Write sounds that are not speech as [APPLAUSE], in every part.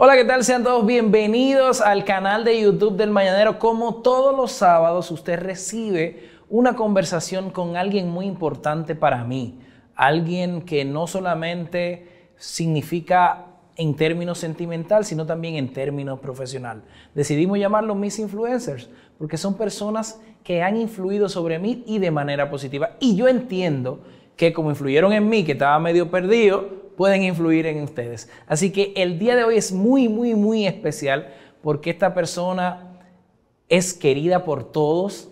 Hola, ¿qué tal? Sean todos bienvenidos al canal de YouTube del Mañanero. Como todos los sábados, usted recibe una conversación con alguien muy importante para mí. Alguien que no solamente significa en términos sentimental, sino también en términos profesional. Decidimos llamarlos mis influencers, porque son personas que han influido sobre mí y de manera positiva. Y yo entiendo que como influyeron en mí, que estaba medio perdido, pueden influir en ustedes. Así que el día de hoy es muy, muy, muy especial porque esta persona es querida por todos,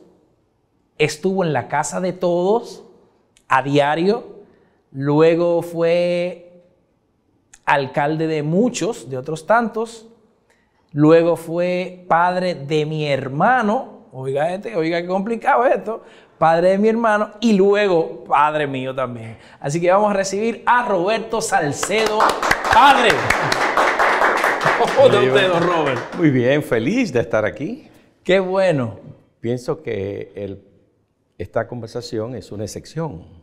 estuvo en la casa de todos a diario, luego fue alcalde de muchos, de otros tantos, luego fue padre de mi hermano, oiga este, oiga qué complicado esto, padre de mi hermano y luego padre mío también. Así que vamos a recibir a Roberto Salcedo, padre. don [LAUGHS] ustedes, Robert? Muy bien, feliz de estar aquí. Qué bueno. Pienso que el, esta conversación es una excepción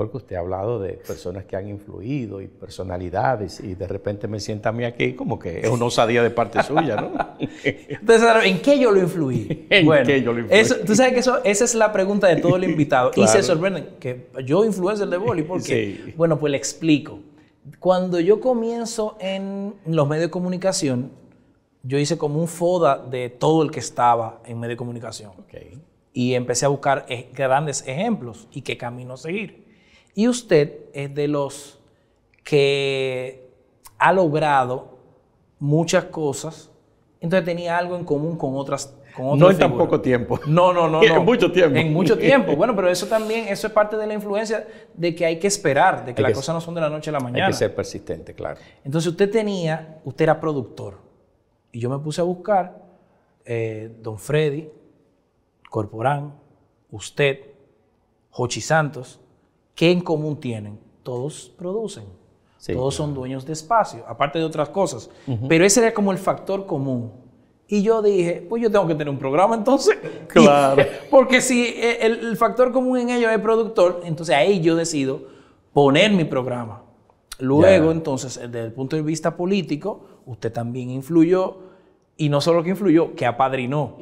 porque usted ha hablado de personas que han influido y personalidades, y de repente me sienta a mí aquí como que es una osadía de parte suya, ¿no? [LAUGHS] Entonces, ¿en qué yo lo influí? [LAUGHS] ¿En qué yo lo influí? Tú sabes que esa es la pregunta de todo el invitado. Y se [LAUGHS] sorprenden que yo el de boli, porque, bueno, pues le explico. Cuando yo comienzo en los medios de comunicación, yo hice como un foda de todo el que estaba en medios de comunicación. Y empecé a buscar e, grandes ejemplos y qué camino seguir. Y usted es de los que ha logrado muchas cosas, entonces tenía algo en común con otras no en tan poco tiempo. No, no, no, [LAUGHS] no. en mucho tiempo. En mucho tiempo. [LAUGHS] Bueno, pero eso también, eso es parte de la influencia de que hay que esperar, de que las cosas no son de la noche a la mañana. Hay que ser persistente, claro. Entonces usted tenía, usted era productor. Y yo me puse a buscar eh, Don Freddy, Corporán, usted, Jochi Santos, ¿qué en común tienen? Todos producen. Todos son dueños de espacio, aparte de otras cosas. Pero ese era como el factor común. Y yo dije, pues yo tengo que tener un programa entonces. [LAUGHS] Claro. [LAUGHS] porque si eh, el, factor común en ello es el productor, entonces ahí yo decido poner mi programa. Luego, entonces, eh, desde el punto de vista político, usted también influyó, y no solo que influyó, que apadrinó.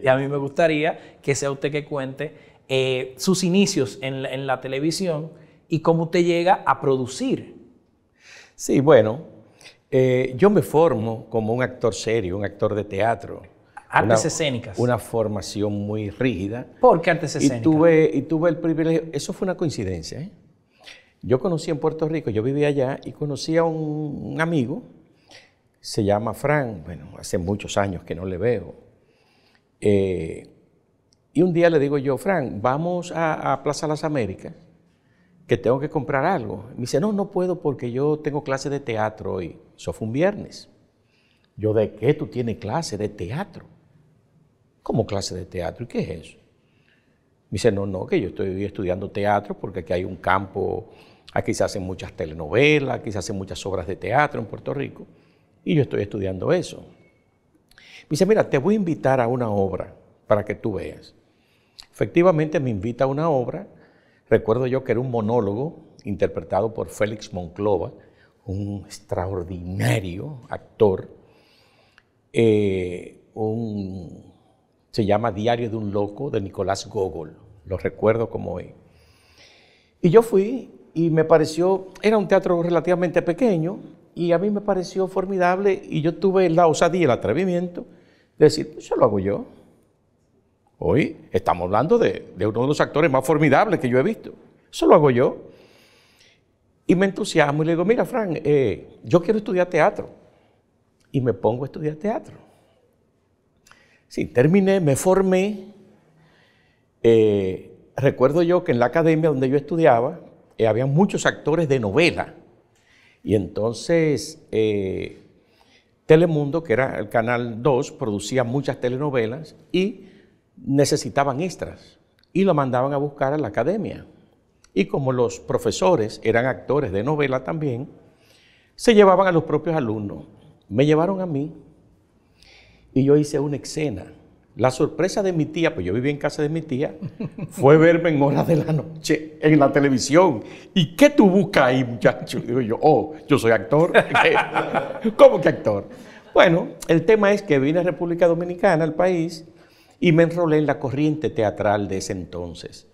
Y a mí me gustaría que sea usted que cuente eh, sus inicios en la, televisión y cómo te llega a producir. Sí, bueno, eh, yo me formo como un actor serio, un actor de teatro. Artes escénicas. Una formación muy rígida. porque qué artes escénicas? Y tuve, y tuve el privilegio, eso fue una coincidencia. ¿eh? Yo conocí en Puerto Rico, yo vivía allá y conocí a un, amigo, se llama Fran, bueno, hace muchos años que no le veo. Y un día le digo yo, Fran, vamos a, a Plaza Las Américas, que tengo que comprar algo. Me dice, no, no puedo porque yo tengo clase de teatro hoy. Eso fue un viernes. Yo, ¿de qué tú tienes clase de teatro? ¿Cómo clase de teatro? ¿Y qué es eso? Me dice, no, no, que yo estoy estudiando teatro porque aquí hay un campo, aquí se hacen muchas telenovelas, aquí se hacen muchas obras de teatro en Puerto Rico, y yo estoy estudiando eso. Me dice, mira, te voy a invitar a una obra para que tú veas. Efectivamente me invita a una obra, recuerdo yo que era un monólogo interpretado por Félix Monclova, un extraordinario actor, eh, se llama Diario de un Loco de Nicolás Gogol, lo recuerdo como hoy. Y yo fui y me pareció, era un teatro relativamente pequeño y a mí me pareció formidable y yo tuve la osadía, el atrevimiento de decir, pues yo lo hago yo. Hoy estamos hablando de, uno de los actores más formidables que yo he visto. Eso lo hago yo. Y me entusiasmo y le digo, mira, Fran, eh, yo quiero estudiar teatro. Y me pongo a estudiar teatro. Sí, terminé, me formé. Eh, recuerdo yo que en la academia donde yo estudiaba eh, había muchos actores de novela. Y entonces Telemundo, que era el canal 2, producía muchas telenovelas y necesitaban extras y lo mandaban a buscar a la academia. Y como los profesores eran actores de novela también, se llevaban a los propios alumnos. Me llevaron a mí y yo hice una escena. La sorpresa de mi tía, pues yo viví en casa de mi tía, [LAUGHS] fue verme en horas de la noche en la televisión. ¿Y qué tú buscas ahí, muchacho? Digo yo, oh, yo soy actor. [LAUGHS] ¿Cómo que actor? Bueno, el tema es que vine a República Dominicana, al país, y me enrolé en la corriente teatral de ese entonces,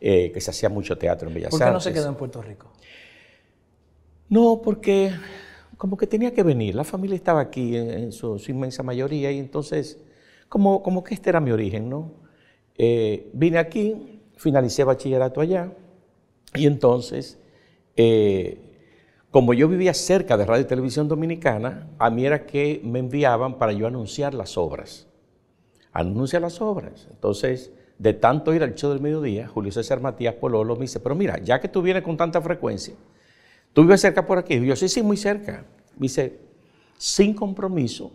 eh, que se hacía mucho teatro en Bellas Artes. ¿Por qué no se quedó en Puerto Rico? No, porque como que tenía que venir. La familia estaba aquí en, su, inmensa mayoría y entonces, como, como que este era mi origen, ¿no? Eh, vine aquí, finalicé bachillerato allá y entonces, eh, como yo vivía cerca de Radio y Televisión Dominicana, a mí era que me enviaban para yo anunciar las obras anuncia las obras. Entonces, de tanto ir al show del mediodía, Julio César Matías Pololo me dice, pero mira, ya que tú vienes con tanta frecuencia, tú vives cerca por aquí. Y yo, sí, sí, muy cerca. Me dice, sin compromiso,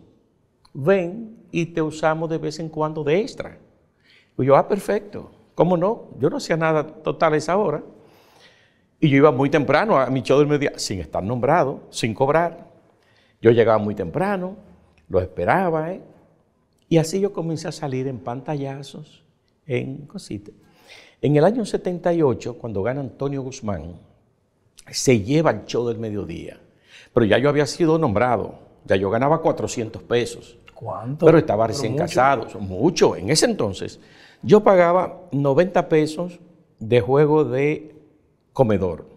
ven y te usamos de vez en cuando de extra. Y yo, ah, perfecto. ¿Cómo no? Yo no hacía nada total a esa hora. Y yo iba muy temprano a mi show del mediodía, sin estar nombrado, sin cobrar. Yo llegaba muy temprano, lo esperaba, ¿eh? Y así yo comencé a salir en pantallazos, en cositas. En el año 78, cuando gana Antonio Guzmán, se lleva el show del mediodía. Pero ya yo había sido nombrado, ya yo ganaba 400 pesos. ¿Cuánto? Pero estaba recién casado, mucho. En ese entonces, yo pagaba 90 pesos de juego de comedor.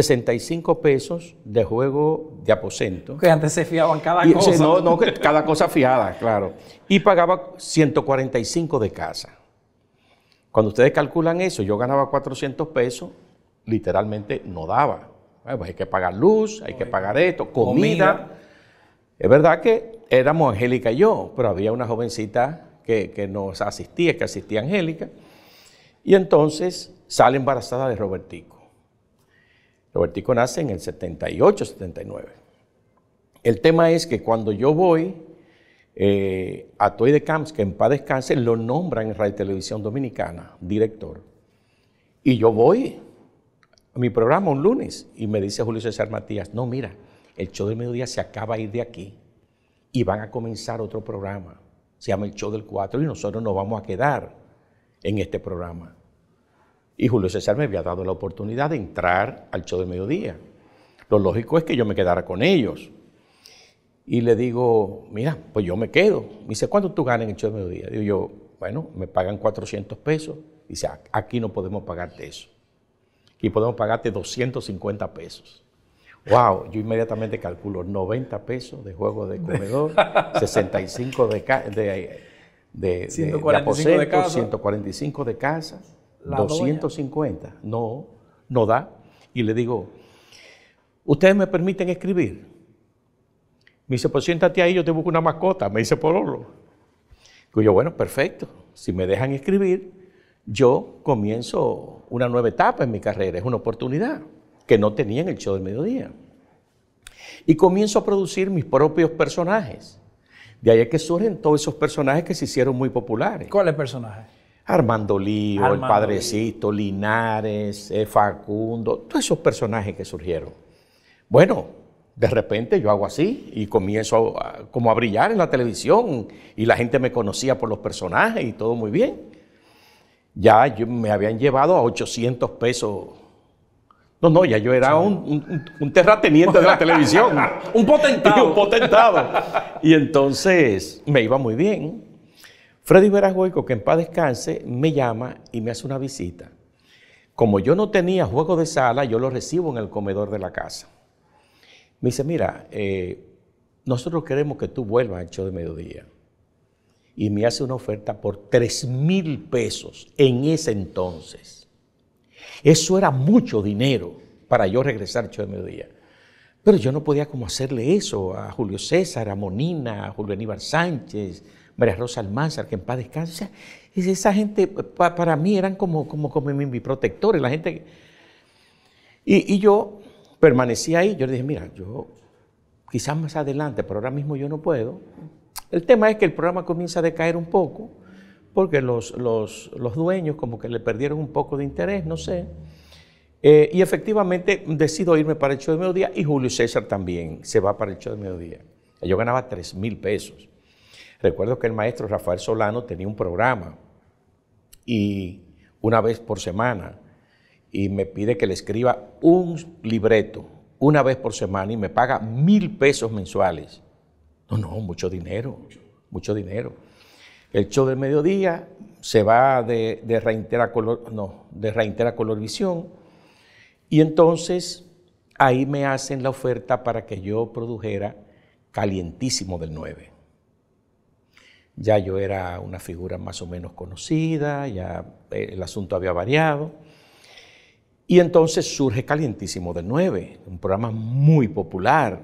65 pesos de juego de aposento. Que antes se fiaban cada cosa. No, no, cada cosa fiada, claro. Y pagaba 145 de casa. Cuando ustedes calculan eso, yo ganaba 400 pesos, literalmente no daba. Pues hay que pagar luz, hay que pagar esto, comida. Es verdad que éramos Angélica y yo, pero había una jovencita que, que nos asistía, que asistía a Angélica. Y entonces sale embarazada de Robertico. Robertico nace en el 78, 79. El tema es que cuando yo voy eh, a Toy de Camps, que en paz descanse, lo nombran en Radio Televisión Dominicana, director. Y yo voy a mi programa un lunes y me dice Julio César Matías, no, mira, el show del mediodía se acaba de ir de aquí y van a comenzar otro programa. Se llama el show del 4 y nosotros nos vamos a quedar en este programa. Y Julio César me había dado la oportunidad de entrar al show de mediodía. Lo lógico es que yo me quedara con ellos. Y le digo, mira, pues yo me quedo. Me dice, ¿cuánto tú ganas en el show de mediodía? Digo yo, bueno, me pagan 400 pesos. Dice, aquí no podemos pagarte eso. Aquí podemos pagarte 250 pesos. Wow, yo inmediatamente calculo 90 pesos de juego de comedor, 65 [LAUGHS] de, de, 145 de, aposento, de 145 de casa. 250. No, no da. Y le digo, ¿ustedes me permiten escribir? Me dice, pues siéntate ahí, yo te busco una mascota. Me dice Pololo. Digo yo, bueno, perfecto. Si me dejan escribir, yo comienzo una nueva etapa en mi carrera. Es una oportunidad que no tenía en el show del mediodía. Y comienzo a producir mis propios personajes. De ahí es que surgen todos esos personajes que se hicieron muy populares. ¿Cuáles personajes? Armando Lío, el Padrecito, Linares, eh, Facundo, todos esos personajes que surgieron. Bueno, de repente yo hago así y comienzo como a brillar en la televisión y la gente me conocía por los personajes y todo muy bien. Ya me habían llevado a 800 pesos. No, no, ya yo era un, un terrateniente de la televisión. [LAUGHS] un potentado. [LAUGHS] un potentado. Y entonces me iba muy bien. Freddy Verasgoico, que en paz descanse, me llama y me hace una visita. Como yo no tenía juego de sala, yo lo recibo en el comedor de la casa. Me dice, mira, eh, nosotros queremos que tú vuelvas al show de mediodía. Y me hace una oferta por 3 mil pesos en ese entonces. Eso era mucho dinero para yo regresar al show de mediodía. Pero yo no podía como hacerle eso a Julio César, a Monina, a Julio Aníbal Sánchez, María Rosa Almanzar, que en paz descansa. esa gente para mí eran como, como, como mis protectores, la gente. Y, yo permanecí ahí, yo le dije, mira, yo quizás más adelante, pero ahora mismo yo no puedo. El tema es que el programa comienza a decaer un poco, porque los, dueños como que le perdieron un poco de interés, no sé. Eh, y efectivamente decido irme para el show de mediodía y Julio César también se va para el show de mediodía. Yo ganaba 3 mil pesos. Recuerdo que el maestro Rafael Solano tenía un programa y una vez por semana y me pide que le escriba un libreto una vez por semana y me paga mil pesos mensuales. No, no, mucho dinero, mucho dinero. El show del mediodía se va de, Reintera Color, no, de Reintera Colorvisión y entonces ahí me hacen la oferta para que yo produjera Calientísimo del 9 ya yo era una figura más o menos conocida, ya eh, el asunto había variado. Y entonces surge Calientísimo de 9, un programa muy popular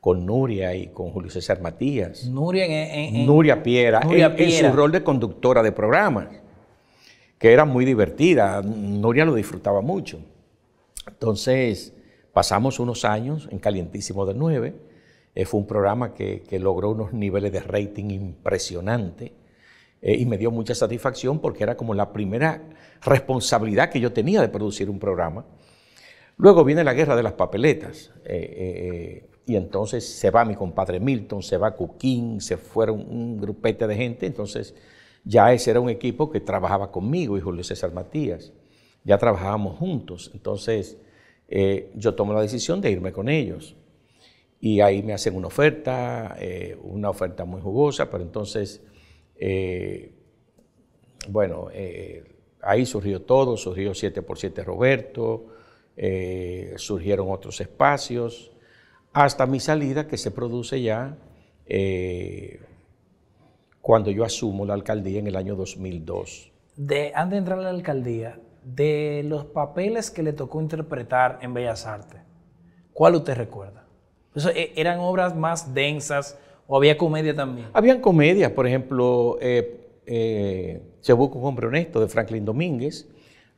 con Nuria y con Julio César Matías. Nuria, en, Nuria Piera, Nuria Piera. en su rol de conductora de programas, que era muy divertida, Nuria lo disfrutaba mucho. Entonces, pasamos unos años en Calientísimo de 9, eh, fue un programa que, logró unos niveles de rating impresionantes eh, y me dio mucha satisfacción porque era como la primera responsabilidad que yo tenía de producir un programa. Luego viene la guerra de las papeletas eh, y entonces se va mi compadre Milton, se va Cuquín, se fueron un grupete de gente, entonces ya ese era un equipo que trabajaba conmigo y Julio César Matías, ya trabajábamos juntos, entonces yo tomo la decisión de irme con ellos y ahí me hacen una oferta, eh, una oferta muy jugosa, pero entonces, eh, bueno, eh, ahí surgió todo, surgió 7x7 Roberto, surgieron otros espacios, hasta mi salida que se produce ya cuando yo asumo la alcaldía en el año 2002. De, antes de entrar a la alcaldía, de los papeles que le tocó interpretar en Bellas Artes, ¿cuál usted recuerda? Eh, ¿eran obras más densas o había comedia también? Habían comedias, por ejemplo, Se eh, eh, busca un hombre honesto de Franklin Domínguez.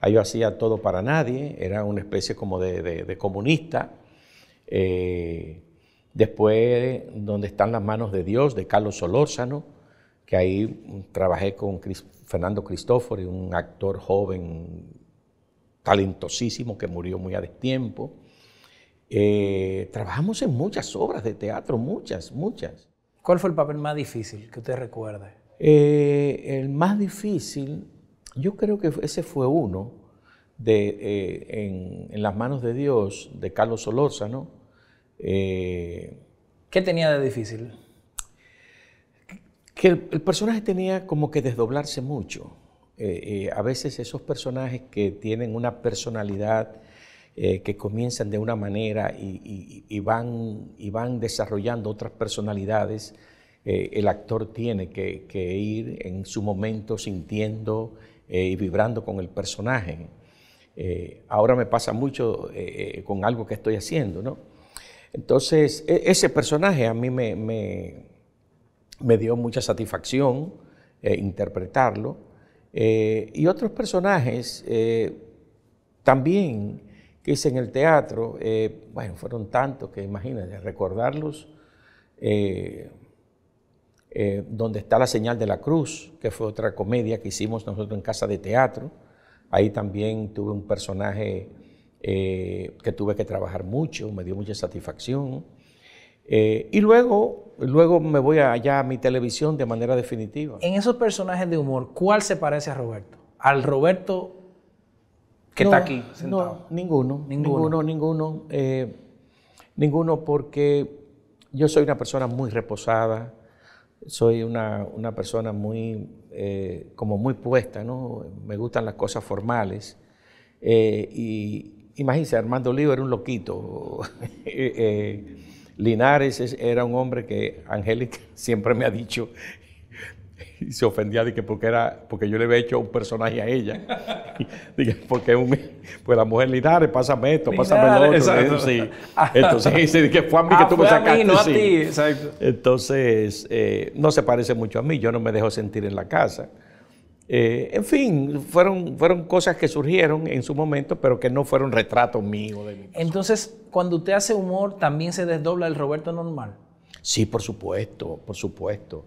Ahí yo hacía todo para nadie, era una especie como de, comunista. después, Donde están las manos de Dios, de Carlos Solórzano, que ahí trabajé con Fernando Cristóforo, un actor joven talentosísimo que murió muy a destiempo. Eh, trabajamos en muchas obras de teatro, muchas, muchas. ¿Cuál fue el papel más difícil que usted recuerde? Eh, el más difícil, yo creo que ese fue uno, de, eh, en, las manos de Dios, de Carlos Solórzano. ¿Qué tenía de difícil? Que el, el, personaje tenía como que desdoblarse mucho. a veces esos personajes que tienen una personalidad eh, que comienzan de una manera y, van, y van desarrollando otras personalidades, eh, el actor tiene que, ir en su momento sintiendo eh, y vibrando con el personaje. ahora me pasa mucho con algo que estoy haciendo, ¿no? Entonces, e, ese personaje a mí me dio mucha satisfacción interpretarlo. y otros personajes también hice en el teatro, eh, bueno, fueron tantos que imagínense, recordarlos, eh, eh, donde está la señal de la cruz, que fue otra comedia que hicimos nosotros en casa de teatro, ahí también tuve un personaje que tuve que trabajar mucho, me dio mucha satisfacción. y luego, luego me voy allá a mi televisión de manera definitiva. En esos personajes de humor, ¿cuál se parece a Roberto? Al Roberto que está aquí sentado? ninguno, ninguno, ninguno, eh, ninguno, porque yo soy una persona muy reposada, soy una, persona muy, eh, como muy puesta, ¿no? Me gustan las cosas formales. Eh, y imagínense, Armando Lío era un loquito. [LAUGHS] Linares era un hombre que Angélica [LAUGHS] siempre me ha dicho [LAUGHS] y se ofendía de que porque era porque yo le había hecho un personaje a ella [LAUGHS] dije porque [LAUGHS] pues la mujer Linares pásame esto pásame lo otro entonces fue a mí que no entonces eh, no se parece mucho a mí yo no me dejo sentir en la casa eh, en fin, fueron, fueron cosas que surgieron en su momento, pero que no fueron retratos míos. entonces, cuando usted hace humor, ¿también se desdobla el Roberto normal? Sí, por supuesto, por supuesto.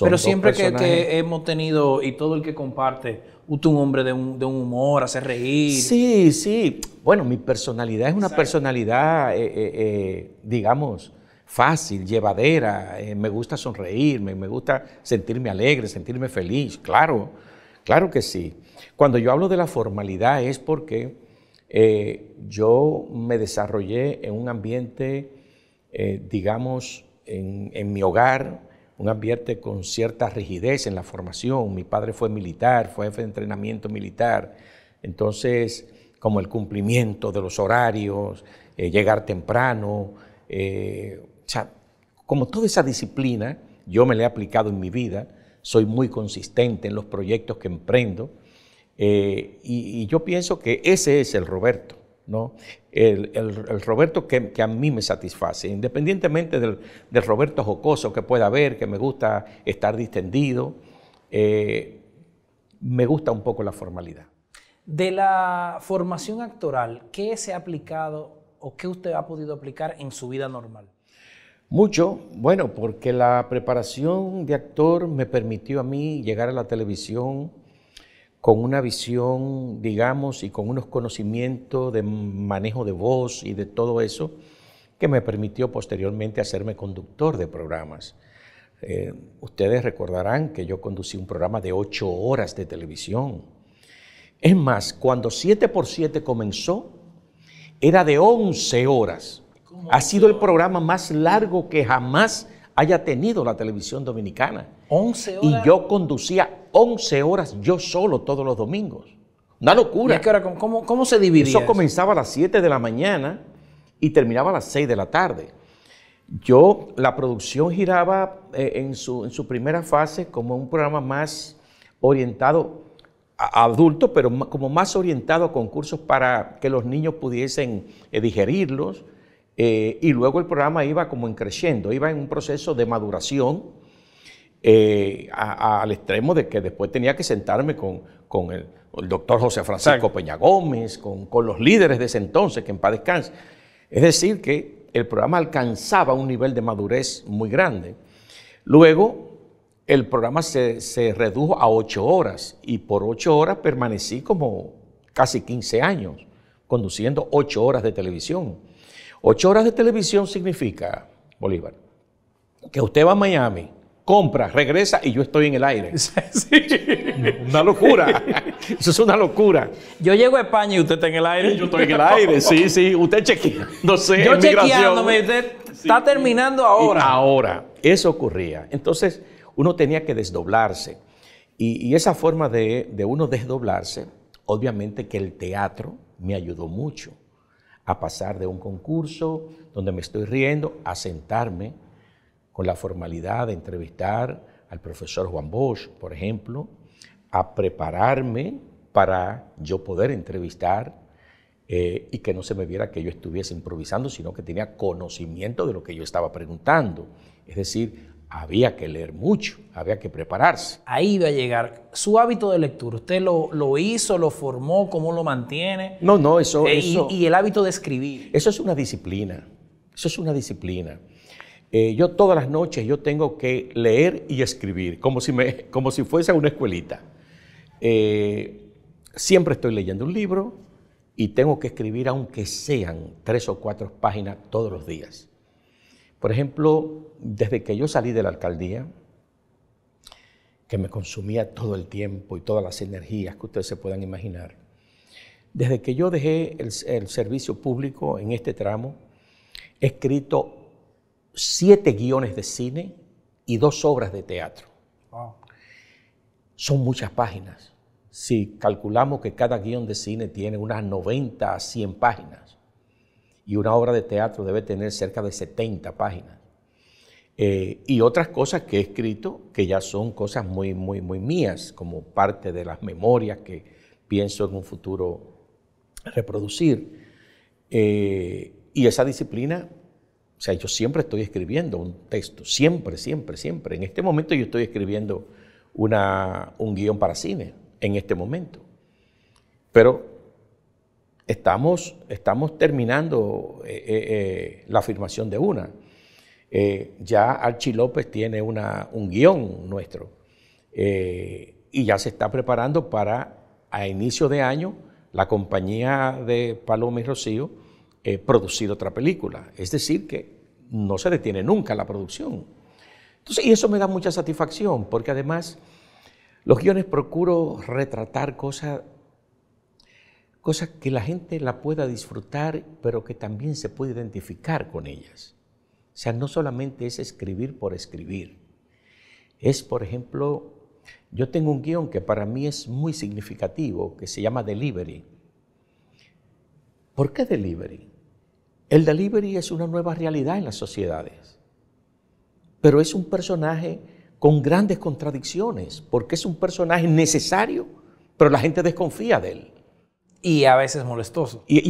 Pero siempre que, hemos tenido, y todo el que comparte, usted un hombre de un, humor, hacer reír. Sí, sí. Bueno, mi personalidad es una personalidad, eh, eh, eh, digamos, fácil, llevadera. me gusta sonreírme, me gusta sentirme alegre, sentirme feliz. Claro, claro que sí. Cuando yo hablo de la formalidad es porque yo me desarrollé en un ambiente, digamos, en, mi hogar, un ambiente con cierta rigidez en la formación. Mi padre fue militar, fue jefe de entrenamiento militar. Entonces, como el cumplimiento de los horarios, eh, llegar temprano, eh, o sea, como toda esa disciplina, yo me la he aplicado en mi vida, soy muy consistente en los proyectos que emprendo, eh, y yo pienso que ese es el Roberto. ¿no? El, Roberto que, a mí me satisface, independientemente del, Roberto jocoso que pueda haber, que me gusta estar distendido, eh, me gusta un poco la formalidad. De la formación actoral, ¿qué se ha aplicado o qué usted ha podido aplicar en su vida normal? Mucho, bueno, porque la preparación de actor me permitió a mí llegar a la televisión, con una visión, digamos, y con unos conocimientos de manejo de voz y de todo eso, que me permitió posteriormente hacerme conductor de programas. Eh, ustedes recordarán que yo conducí un programa de ocho horas de televisión. Es más, cuando 7x7 comenzó, era de 11 horas. Ha sido el programa más largo que jamás haya tenido la televisión dominicana. 11 horas. Y yo conducía 11 horas yo solo todos los domingos. Una locura. ¿Y qué hora, cómo, se dividía? Eso, comenzaba a las 7 de la mañana y terminaba a las 6 de la tarde. Yo, la producción giraba eh, en, su, primera fase como un programa más orientado a, adultos, pero como más orientado a concursos para que los niños pudiesen eh, digerirlos. Eh, y luego el programa iba como en creciendo, iba en un proceso de maduración eh, al extremo de que después tenía que sentarme con, el, doctor José Francisco Peña Gómez, con, los líderes de ese entonces, que en paz descanse. Es decir, que el programa alcanzaba un nivel de madurez muy grande. Luego, el programa se, se redujo a ocho horas y por ocho horas permanecí como casi 15 años, conduciendo ocho horas de televisión. Ocho horas de televisión significa, Bolívar, que usted va a Miami, compra, regresa y yo estoy en el aire. [LAUGHS] Sí. Una locura. Eso es una locura. Yo llego a España y usted está en el aire. Yo estoy en el aire, sí, sí. Usted chequea. No sé, yo chequeándome, usted está terminando ahora. ahora, eso ocurría. Entonces, uno tenía que desdoblarse. Y, esa forma de uno desdoblarse, obviamente que el teatro me ayudó mucho a pasar de un concurso donde me estoy riendo a sentarme con la formalidad de entrevistar al profesor Juan Bosch, por ejemplo, a prepararme para yo poder entrevistar eh, y que no se me viera que yo estuviese improvisando, sino que tenía conocimiento de lo que yo estaba preguntando. Es decir, había que leer mucho, había que prepararse. Ahí va a llegar. Su hábito de lectura, ¿usted lo, hizo, lo formó, cómo lo mantiene? No, no, eso, eh, eso y el hábito de escribir. Eso es una disciplina, eso es una disciplina. Eh, yo todas las noches yo tengo que leer y escribir, como si, me, como si fuese una escuelita. Eh, siempre estoy leyendo un libro y tengo que escribir aunque sean tres o cuatro páginas todos los días. Por ejemplo, desde que yo salí de la alcaldía, que me consumía todo el tiempo y todas las energías que ustedes se puedan imaginar, desde que yo dejé el, el servicio público en este tramo, he escrito siete guiones de cine y dos obras de teatro. Son muchas páginas. Si calculamos que cada guión de cine tiene unas 90 a 100 páginas y una obra de teatro debe tener cerca de 70 páginas. Eh, y otras cosas que he escrito que ya son cosas muy, muy, muy mías, como parte de las memorias que pienso en un futuro reproducir. Eh, y esa disciplina o sea, yo siempre estoy escribiendo un texto, siempre, siempre, siempre. En este momento yo estoy escribiendo una, un guión para cine, en este momento. Pero estamos, estamos terminando eh, eh, eh, la afirmación de una. ya Archie López tiene una, un guión nuestro y ya se está preparando para, a inicio de año, la compañía de Paloma y Rocío producir otra película. Es decir, que no se detiene nunca la producción. Entonces, y eso me da mucha satisfacción, porque además los guiones procuro retratar cosas cosas que la gente la pueda disfrutar, pero que también se puede identificar con ellas. O sea, no solamente es escribir por escribir. Es, por ejemplo, yo tengo un guión que para mí es muy significativo, que se llama Delivery. ¿Por qué Delivery? El delivery es una nueva realidad en las sociedades, pero es un personaje con grandes contradicciones, porque es un personaje necesario, pero la gente desconfía de él. Y a veces molestoso. y,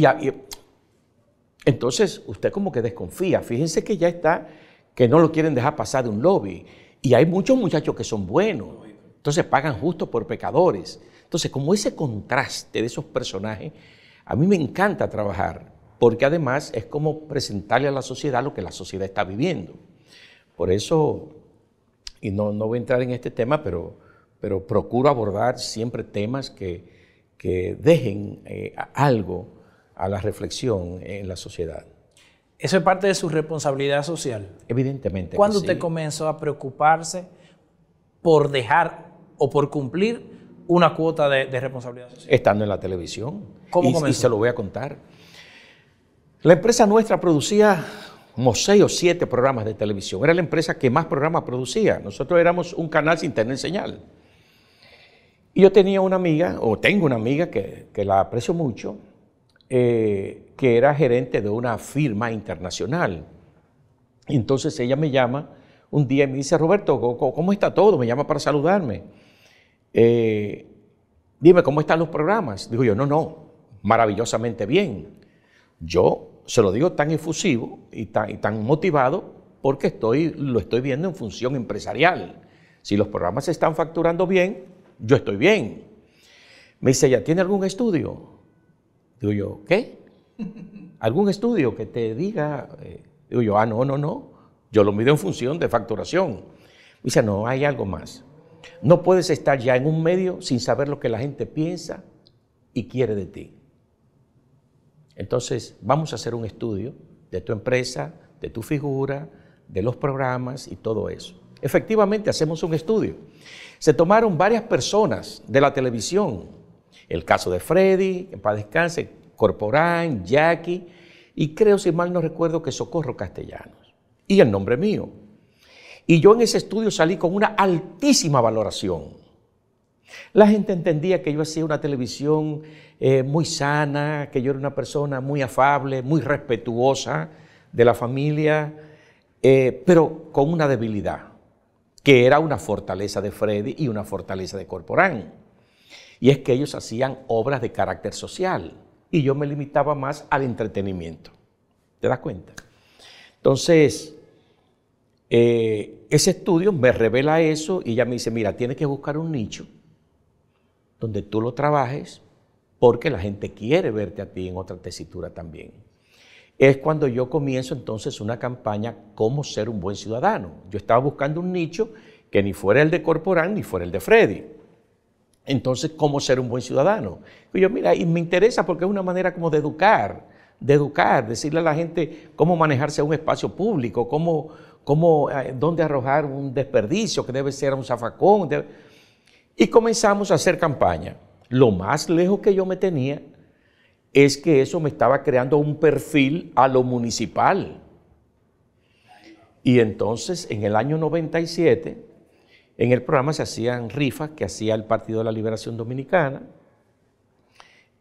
entonces usted como que desconfía. Fíjense que ya está, que no lo quieren dejar pasar de un lobby. Y hay muchos muchachos que son buenos, entonces pagan justo por pecadores. Entonces, como ese contraste de esos personajes, a mí me encanta trabajar porque además es como presentarle a la sociedad lo que la sociedad está viviendo. Por eso, y no, voy a entrar en este tema, pero, pero procuro abordar siempre temas que, dejen eh, algo a la reflexión en la sociedad. Eso es parte de su responsabilidad social. Evidentemente. ¿Cuándo usted comenzó a preocuparse por dejar o por cumplir una cuota de, responsabilidad social? Estando en la televisión. ¿Cómo comenzó? y se lo voy a contar. La empresa nuestra producía como seis o siete programas de televisión. Era la empresa que más programas producía. Nosotros éramos un canal sin tener señal. Y yo tenía una amiga, o tengo una amiga que, la aprecio mucho, eh, que era gerente de una firma internacional. Y entonces ella me llama un día y me dice, Roberto, ¿cómo está todo? Me llama para saludarme. Eh, dime, ¿cómo están los programas? Digo yo, no, no, maravillosamente bien. Yo se lo digo tan efusivo y tan, motivado porque estoy, lo estoy viendo en función empresarial. Si los programas se están facturando bien, yo estoy bien. Me dice, ¿ya tiene algún estudio? Digo yo, ¿qué? ¿Algún estudio que te diga? Eh? digo yo, ah, no, no, no. Yo lo mido en función de facturación. Me dice, no, hay algo más. No puedes estar ya en un medio sin saber lo que la gente piensa y quiere de ti. Entonces, vamos a hacer un estudio de tu empresa, de tu figura, de los programas y todo eso. Efectivamente, hacemos un estudio. Se tomaron varias personas de la televisión, el caso de Freddy, en paz descanse, Corporán, Jackie, y creo, si mal no recuerdo, que Socorro Castellanos, y el nombre mío. Y yo en ese estudio salí con una altísima valoración. La gente entendía que yo hacía una televisión eh, muy sana, que yo era una persona muy afable, muy respetuosa de la familia, eh, pero con una debilidad, que era una fortaleza de Freddy y una fortaleza de Corporán. Y es que ellos hacían obras de carácter social y yo me limitaba más al entretenimiento. ¿Te das cuenta? Entonces, eh, ese estudio me revela eso y ella me dice, mira, tienes que buscar un nicho donde tú lo trabajes, porque la gente quiere verte a ti en otra tesitura también. Es cuando yo comienzo entonces una campaña cómo ser un buen ciudadano. Yo estaba buscando un nicho que ni fuera el de Corporán ni fuera el de Freddy. Entonces, ¿cómo ser un buen ciudadano? Y yo, mira, y me interesa porque es una manera como de educar, de educar, decirle a la gente cómo manejarse un espacio público, cómo, cómo eh, dónde arrojar un desperdicio que debe ser un zafacón. Y comenzamos a hacer campaña. Lo más lejos que yo me tenía es que eso me estaba creando un perfil a lo municipal. Y entonces, en el año 97, en el programa se hacían rifas que hacía el Partido de la Liberación Dominicana.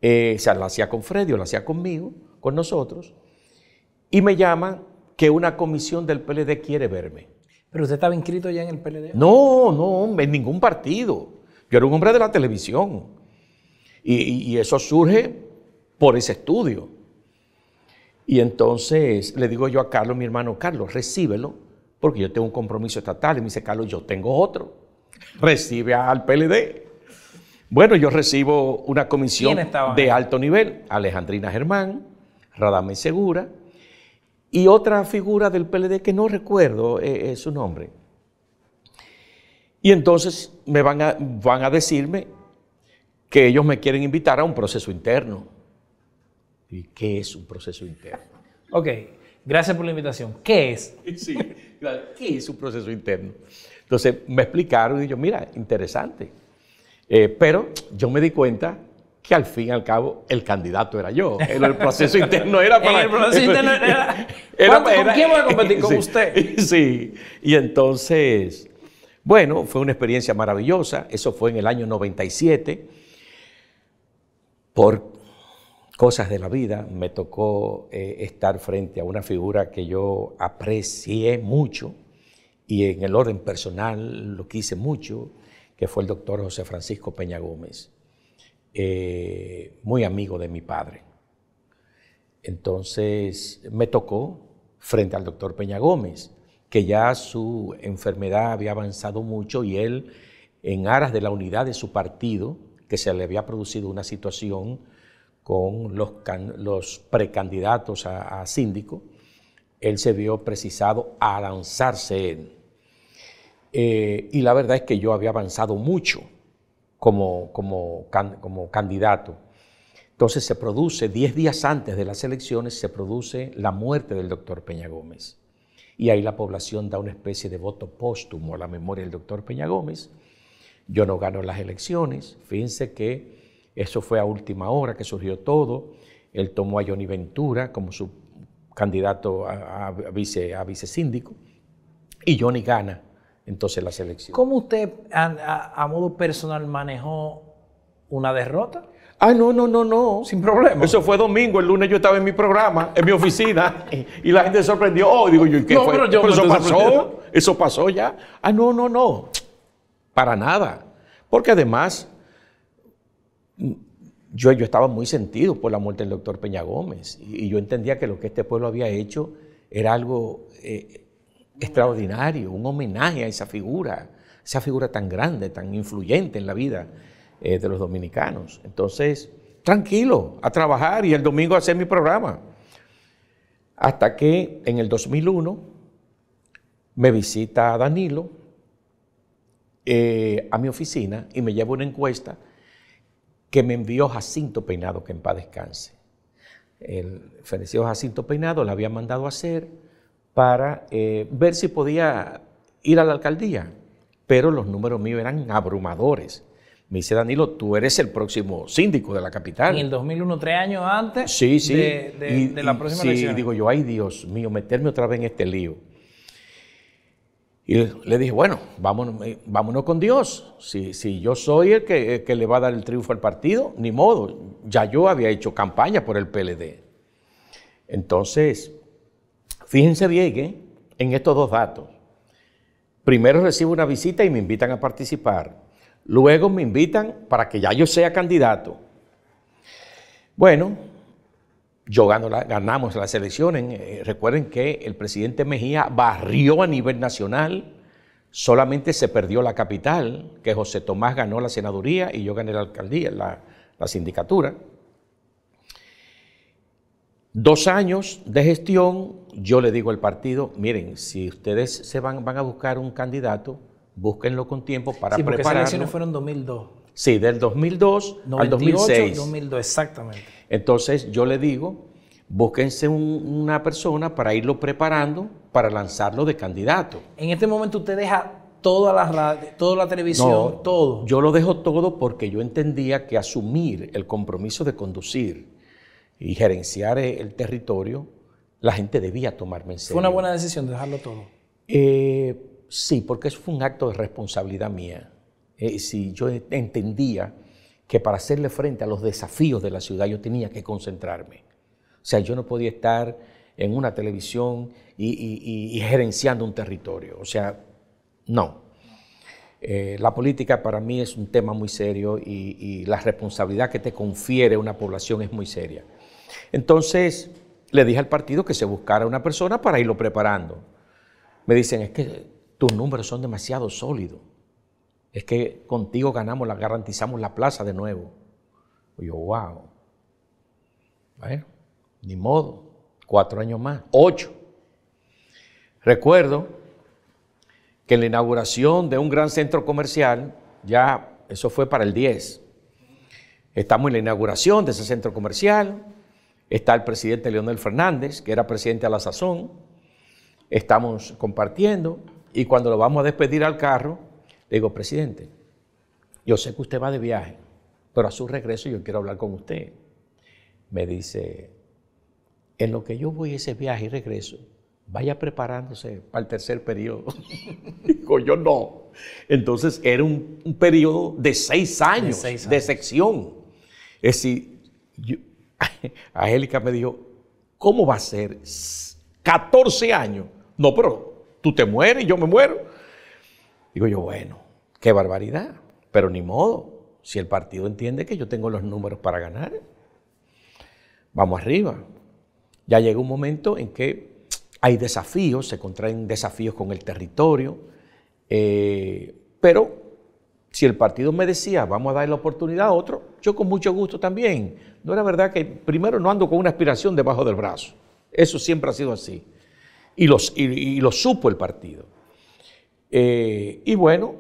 Se eh, o sea, la hacía con Fredio, o la hacía conmigo, con nosotros. Y me llaman que una comisión del PLD quiere verme. ¿Pero usted estaba inscrito ya en el PLD? No, no, en ningún partido. Yo era un hombre de la televisión. Y, eso surge por ese estudio. Y entonces le digo yo a Carlos, mi hermano, Carlos, recíbelo, porque yo tengo un compromiso estatal. Y me dice, Carlos, yo tengo otro. Recibe al PLD. Bueno, yo recibo una comisión de alto nivel, Alejandrina Germán, Radame Segura, y otra figura del PLD que no recuerdo eh, eh, su nombre. Y entonces me van a, van a decirme que ellos me quieren invitar a un proceso interno. ¿Y qué es un proceso interno? Ok, gracias por la invitación. ¿Qué es? [LAUGHS] Sí, claro. ¿Qué es un proceso interno? Entonces me explicaron y yo, mira, interesante. Eh, pero yo me di cuenta que al fin y al cabo el candidato era yo. El, proceso interno era para... el proceso interno era... [LAUGHS] ¿Con quién voy a [LAUGHS] competir? ¿Con usted? Sí, y entonces bueno, fue una experiencia maravillosa, eso fue en el año 97. Por cosas de la vida me tocó eh, estar frente a una figura que yo aprecié mucho y en el orden personal lo quise mucho, que fue el doctor José Francisco Peña Gómez, eh, muy amigo de mi padre. Entonces me tocó frente al doctor Peña Gómez que ya su enfermedad había avanzado mucho y él, en aras de la unidad de su partido, que se le había producido una situación con los, los precandidatos a, síndico, él se vio precisado a lanzarse él. Eh, y la verdad es que yo había avanzado mucho como, como, como candidato. Entonces se produce, diez días antes de las elecciones, se produce la muerte del doctor Peña Gómez y ahí la población da una especie de voto póstumo a la memoria del doctor Peña Gómez. Yo no gano las elecciones, fíjense que eso fue a última hora que surgió todo. Él tomó a Johnny Ventura como su candidato a, vice, síndico y Johnny gana entonces las elecciones. ¿Cómo usted a modo personal manejó una derrota? Ah, no, no, no, no. Sin problema. Eso fue domingo, el lunes yo estaba en mi programa, en mi oficina, [LAUGHS] y la gente sorprendió. Oh, digo yo, ¿y qué fue? Pero, eso pasó, eso pasó ya. Ah, no, no, no. Para nada. Porque además, yo, yo estaba muy sentido por la muerte del doctor Peña Gómez, y, yo entendía que lo que este pueblo había hecho era algo eh, extraordinario, un homenaje a esa figura, esa figura tan grande, tan influyente en la vida eh, de los dominicanos. Entonces, tranquilo, a trabajar y el domingo hacer mi programa. Hasta que en el 2001 me visita Danilo eh, a mi oficina y me lleva una encuesta que me envió Jacinto Peinado, que en paz descanse. El fenecido Jacinto Peinado la había mandado a hacer para eh, ver si podía ir a la alcaldía, pero los números míos eran abrumadores. Me dice Danilo, tú eres el próximo síndico de la capital. En el 2001, tres años antes sí, sí. De, la próxima sí, elección. digo yo, ay Dios mío, meterme otra vez en este lío. Y le dije, bueno, vámonos, eh, vámonos con Dios. Si, si yo soy el que, le va a dar el triunfo al partido, ni modo. Ya yo había hecho campaña por el PLD. Entonces, fíjense bien ¿eh? en estos dos datos. Primero recibo una visita y me invitan a participar. Luego me invitan para que ya yo sea candidato. Bueno, yo ganamos las elecciones. Eh, recuerden que el presidente Mejía barrió a nivel nacional. Solamente se perdió la capital, que José Tomás ganó la senaduría y yo gané la alcaldía, la, sindicatura. Dos años de gestión, yo le digo al partido, miren, si ustedes se van a buscar un candidato, búsquenlo con tiempo para sí, porque si elecciones fueron 2002. Sí, del 2002 al 2006. 2002, exactamente. Entonces yo le digo, búsquense una persona para irlo preparando para lanzarlo de candidato. En este momento usted deja toda la toda la televisión, no, todo. Yo lo dejo todo porque yo entendía que asumir el compromiso de conducir y gerenciar e, el territorio, la gente debía tomarme en serio. Fue una buena decisión dejarlo todo. Eh, sí, porque eso fue un acto de responsabilidad mía. Eh, si yo e-, entendía que para hacerle frente a los desafíos de la ciudad yo tenía que concentrarme. O sea, yo no podía estar en una televisión y, gerenciando un territorio. O sea, no. Eh, la política para mí es un tema muy serio y la responsabilidad que te confiere una población es muy seria. Entonces, le dije al partido que se buscara una persona para irlo preparando. Me dicen, es que tus números son demasiado sólidos. Es que contigo ganamos, garantizamos la plaza de nuevo. Y yo, wow. Bueno, ni modo. Cuatro años más, ocho. Recuerdo que en la inauguración de un gran centro comercial, ya eso fue para el 10, estamos en la inauguración de ese centro comercial, está el presidente Leonel Fernández, que era presidente a la sazón, estamos compartiendo, y cuando lo vamos a despedir al carro, le digo, presidente, yo sé que usted va de viaje, pero a su regreso yo quiero hablar con usted. Me dice, en lo que yo voy ese viaje y regreso, vaya preparándose para el tercer periodo. [LAUGHS] Digo, yo no. Entonces era un, periodo de seis años de, sección. Es decir, [LAUGHS] Angélica me dijo, ¿cómo va a ser 14 años? No, pero tú te mueres, y yo me muero. Digo yo, bueno, qué barbaridad, pero ni modo, si el partido entiende que yo tengo los números para ganar, vamos arriba. Ya llega un momento en que hay desafíos, se contraen desafíos con el territorio, eh, pero si el partido me decía, vamos a dar la oportunidad a otro, yo con mucho gusto también. No era verdad que primero no ando con una aspiración debajo del brazo. Eso siempre ha sido así y, los, y, lo supo el partido. Eh, y bueno,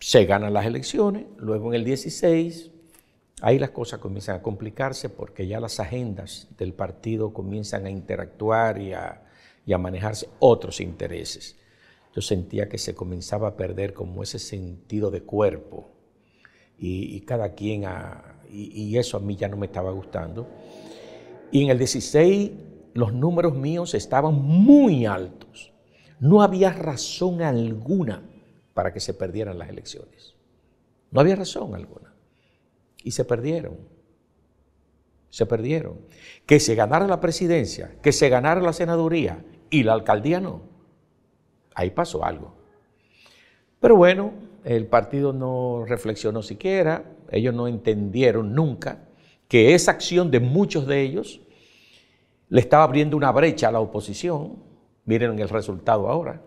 se ganan las elecciones, luego en el 16, ahí las cosas comienzan a complicarse porque ya las agendas del partido comienzan a interactuar y a, manejarse otros intereses. Yo sentía que se comenzaba a perder como ese sentido de cuerpo y, cada quien, a, y eso a mí ya no me estaba gustando. Y en el 16 los números míos estaban muy altos. No había razón alguna para que se perdieran las elecciones. No había razón alguna. Y se perdieron. Se perdieron. Que se ganara la presidencia, que se ganara la senaduría y la alcaldía no. Ahí pasó algo. Pero bueno, el partido no reflexionó siquiera, ellos no entendieron nunca que esa acción de muchos de ellos le estaba abriendo una brecha a la oposición. Miren el resultado ahora.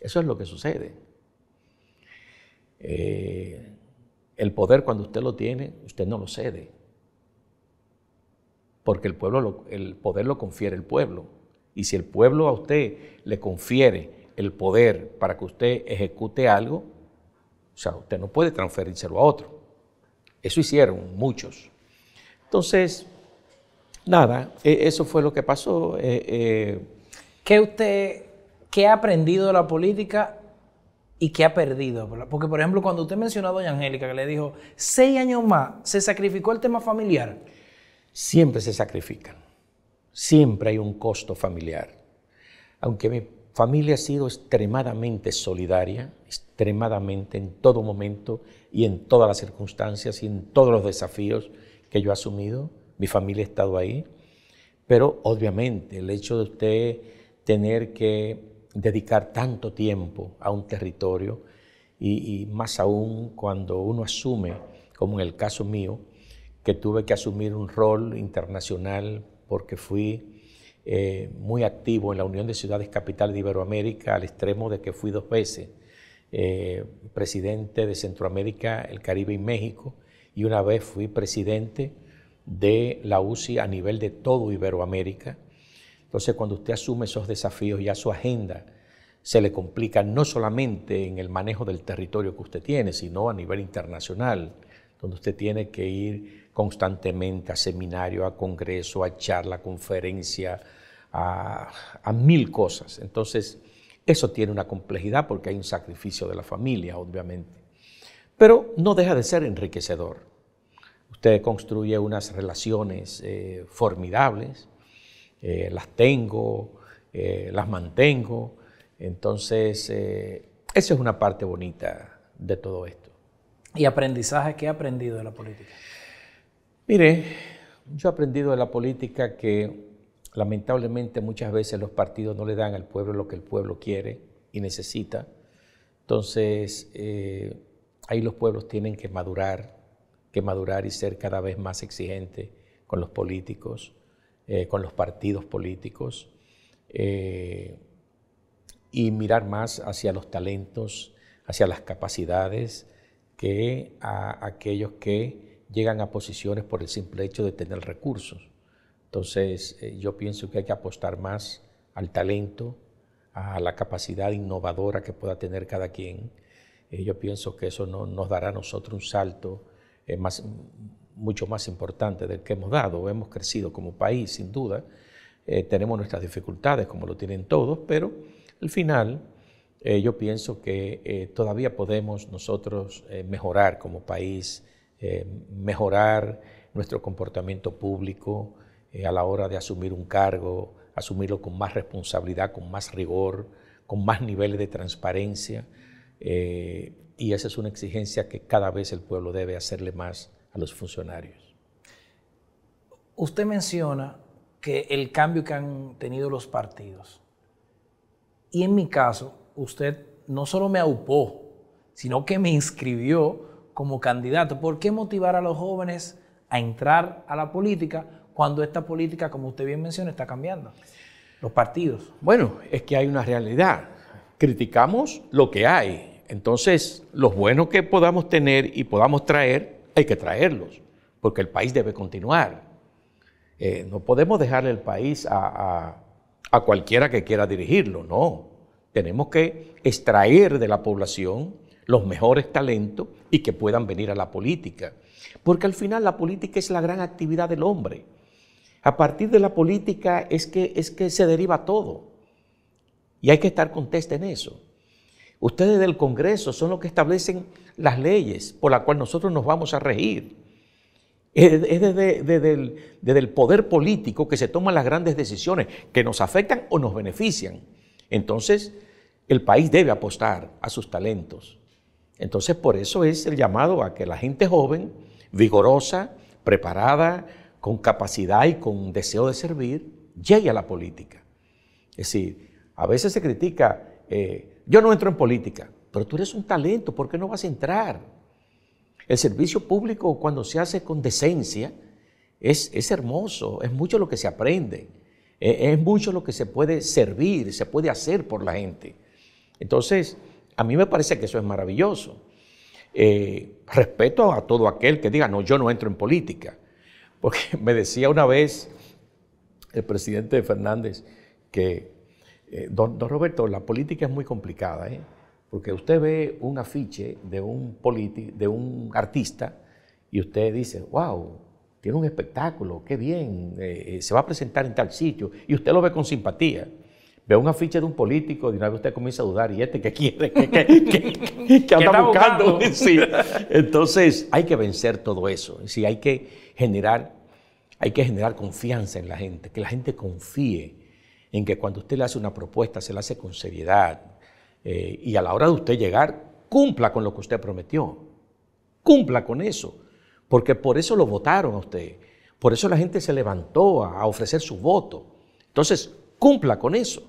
Eso es lo que sucede. Eh, el poder cuando usted lo tiene, usted no lo cede. Porque el, pueblo el poder lo confiere el pueblo. Y si el pueblo a usted le confiere el poder para que usted ejecute algo, o sea, usted no puede transferírselo a otro. Eso hicieron muchos. Entonces, Nada, e, eso fue lo que pasó. Eh, eh. ¿Qué usted, qué ha aprendido de la política y qué ha perdido? Porque, por ejemplo, cuando usted mencionó a doña Angélica, que le dijo, seis años más, ¿se sacrificó el tema familiar? Siempre se sacrifican. Siempre hay un costo familiar. Aunque mi familia ha sido extremadamente solidaria, extremadamente en todo momento y en todas las circunstancias y en todos los desafíos que yo he asumido, mi familia ha estado ahí, pero obviamente el hecho de usted tener que dedicar tanto tiempo a un territorio y, más aún cuando uno asume, como en el caso mío, que tuve que asumir un rol internacional porque fui eh, muy activo en la Unión de Ciudades Capitales de Iberoamérica al extremo de que fui dos veces eh, presidente de Centroamérica, el Caribe y México y una vez fui presidente de la UCI a nivel de todo Iberoamérica. Entonces, cuando usted asume esos desafíos, ya su agenda se le complica no solamente en el manejo del territorio que usted tiene, sino a nivel internacional, donde usted tiene que ir constantemente a seminario, a congreso, a charla, conferencia a mil cosas. Entonces, eso tiene una complejidad porque hay un sacrificio de la familia, obviamente. Pero no deja de ser enriquecedor. Usted construye unas relaciones eh, formidables, eh, las tengo, eh, las mantengo. Entonces, esa es una parte bonita de todo esto. ¿Y aprendizaje qué ha aprendido de la política? Mire, yo he aprendido de la política que lamentablemente muchas veces los partidos no le dan al pueblo lo que el pueblo quiere y necesita. Entonces, ahí los pueblos tienen que madurar, que madurar y ser cada vez más exigente con los políticos, eh, con los partidos políticos, eh, y mirar más hacia los talentos, hacia las capacidades, que a aquellos que llegan a posiciones por el simple hecho de tener recursos. Entonces, eh, yo pienso que hay que apostar más al talento, a la capacidad innovadora que pueda tener cada quien. yo pienso que eso nos dará a nosotros un salto eh, más, mucho más importante del que hemos dado. Hemos crecido como país, sin duda. Eh, tenemos nuestras dificultades, como lo tienen todos, pero al final eh, yo pienso que todavía podemos nosotros mejorar como país, mejorar nuestro comportamiento público a la hora de asumir un cargo, asumirlo con más responsabilidad, con más rigor, con más niveles de transparencia y esa es una exigencia que cada vez el pueblo debe hacerle más a los funcionarios. Usted menciona que el cambio que han tenido los partidos, y en mi caso, usted no solo me aupó, sino que me inscribió como candidato. ¿Por qué motivar a los jóvenes a entrar a la política cuando esta política, como usted bien menciona, está cambiando? Los partidos. Bueno, es que hay una realidad. Criticamos lo que hay entonces, los buenos que podamos tener y podamos traer, hay que traerlos, porque el país debe continuar. Eh, no podemos dejarle el país a, cualquiera que quiera dirigirlo, no. Tenemos que extraer de la población los mejores talentos y que puedan venir a la política. Porque al final la política es la gran actividad del hombre. A partir de la política es que, es que se deriva todo. Y hay que estar contesta en eso. Ustedes del Congreso son los que establecen las leyes por las cuales nosotros nos vamos a regir. Es desde, el, poder político que se toman las grandes decisiones que nos afectan o nos benefician. Entonces, el país debe apostar a sus talentos. Entonces, por eso es el llamado a que la gente joven, vigorosa, preparada, con capacidad y con deseo de servir, llegue a la política. Es decir, a veces se critica... Eh, yo no entro en política, pero tú eres un talento, ¿por qué no vas a entrar? El servicio público cuando se hace con decencia es, es hermoso, es mucho lo que se aprende, e, es, mucho lo que se puede servir, se puede hacer por la gente. Entonces, a mí me parece que eso es maravilloso. Eh, respeto a todo aquel que diga, no, yo no entro en política. Porque [LAUGHS] me decía una vez el presidente Fernández que eh, don, Roberto, la política es muy complicada, ¿eh? porque usted ve un afiche de un, de un artista y usted dice, wow, tiene un espectáculo, qué bien, eh, se va a presentar en tal sitio, y usted lo ve con simpatía. Ve un afiche de un político y una vez usted comienza a dudar, ¿y este qué quiere? ¿Qué, qué, anda buscando? Entonces, hay que vencer todo eso. hay que generar hay que generar confianza en la gente, que la gente confíe en que cuando usted le hace una propuesta, se la hace con seriedad eh, y a la hora de usted llegar, cumpla con lo que usted prometió, cumpla con eso, porque por eso lo votaron a usted, por eso la gente se levantó a, ofrecer su voto. Entonces, cumpla con eso,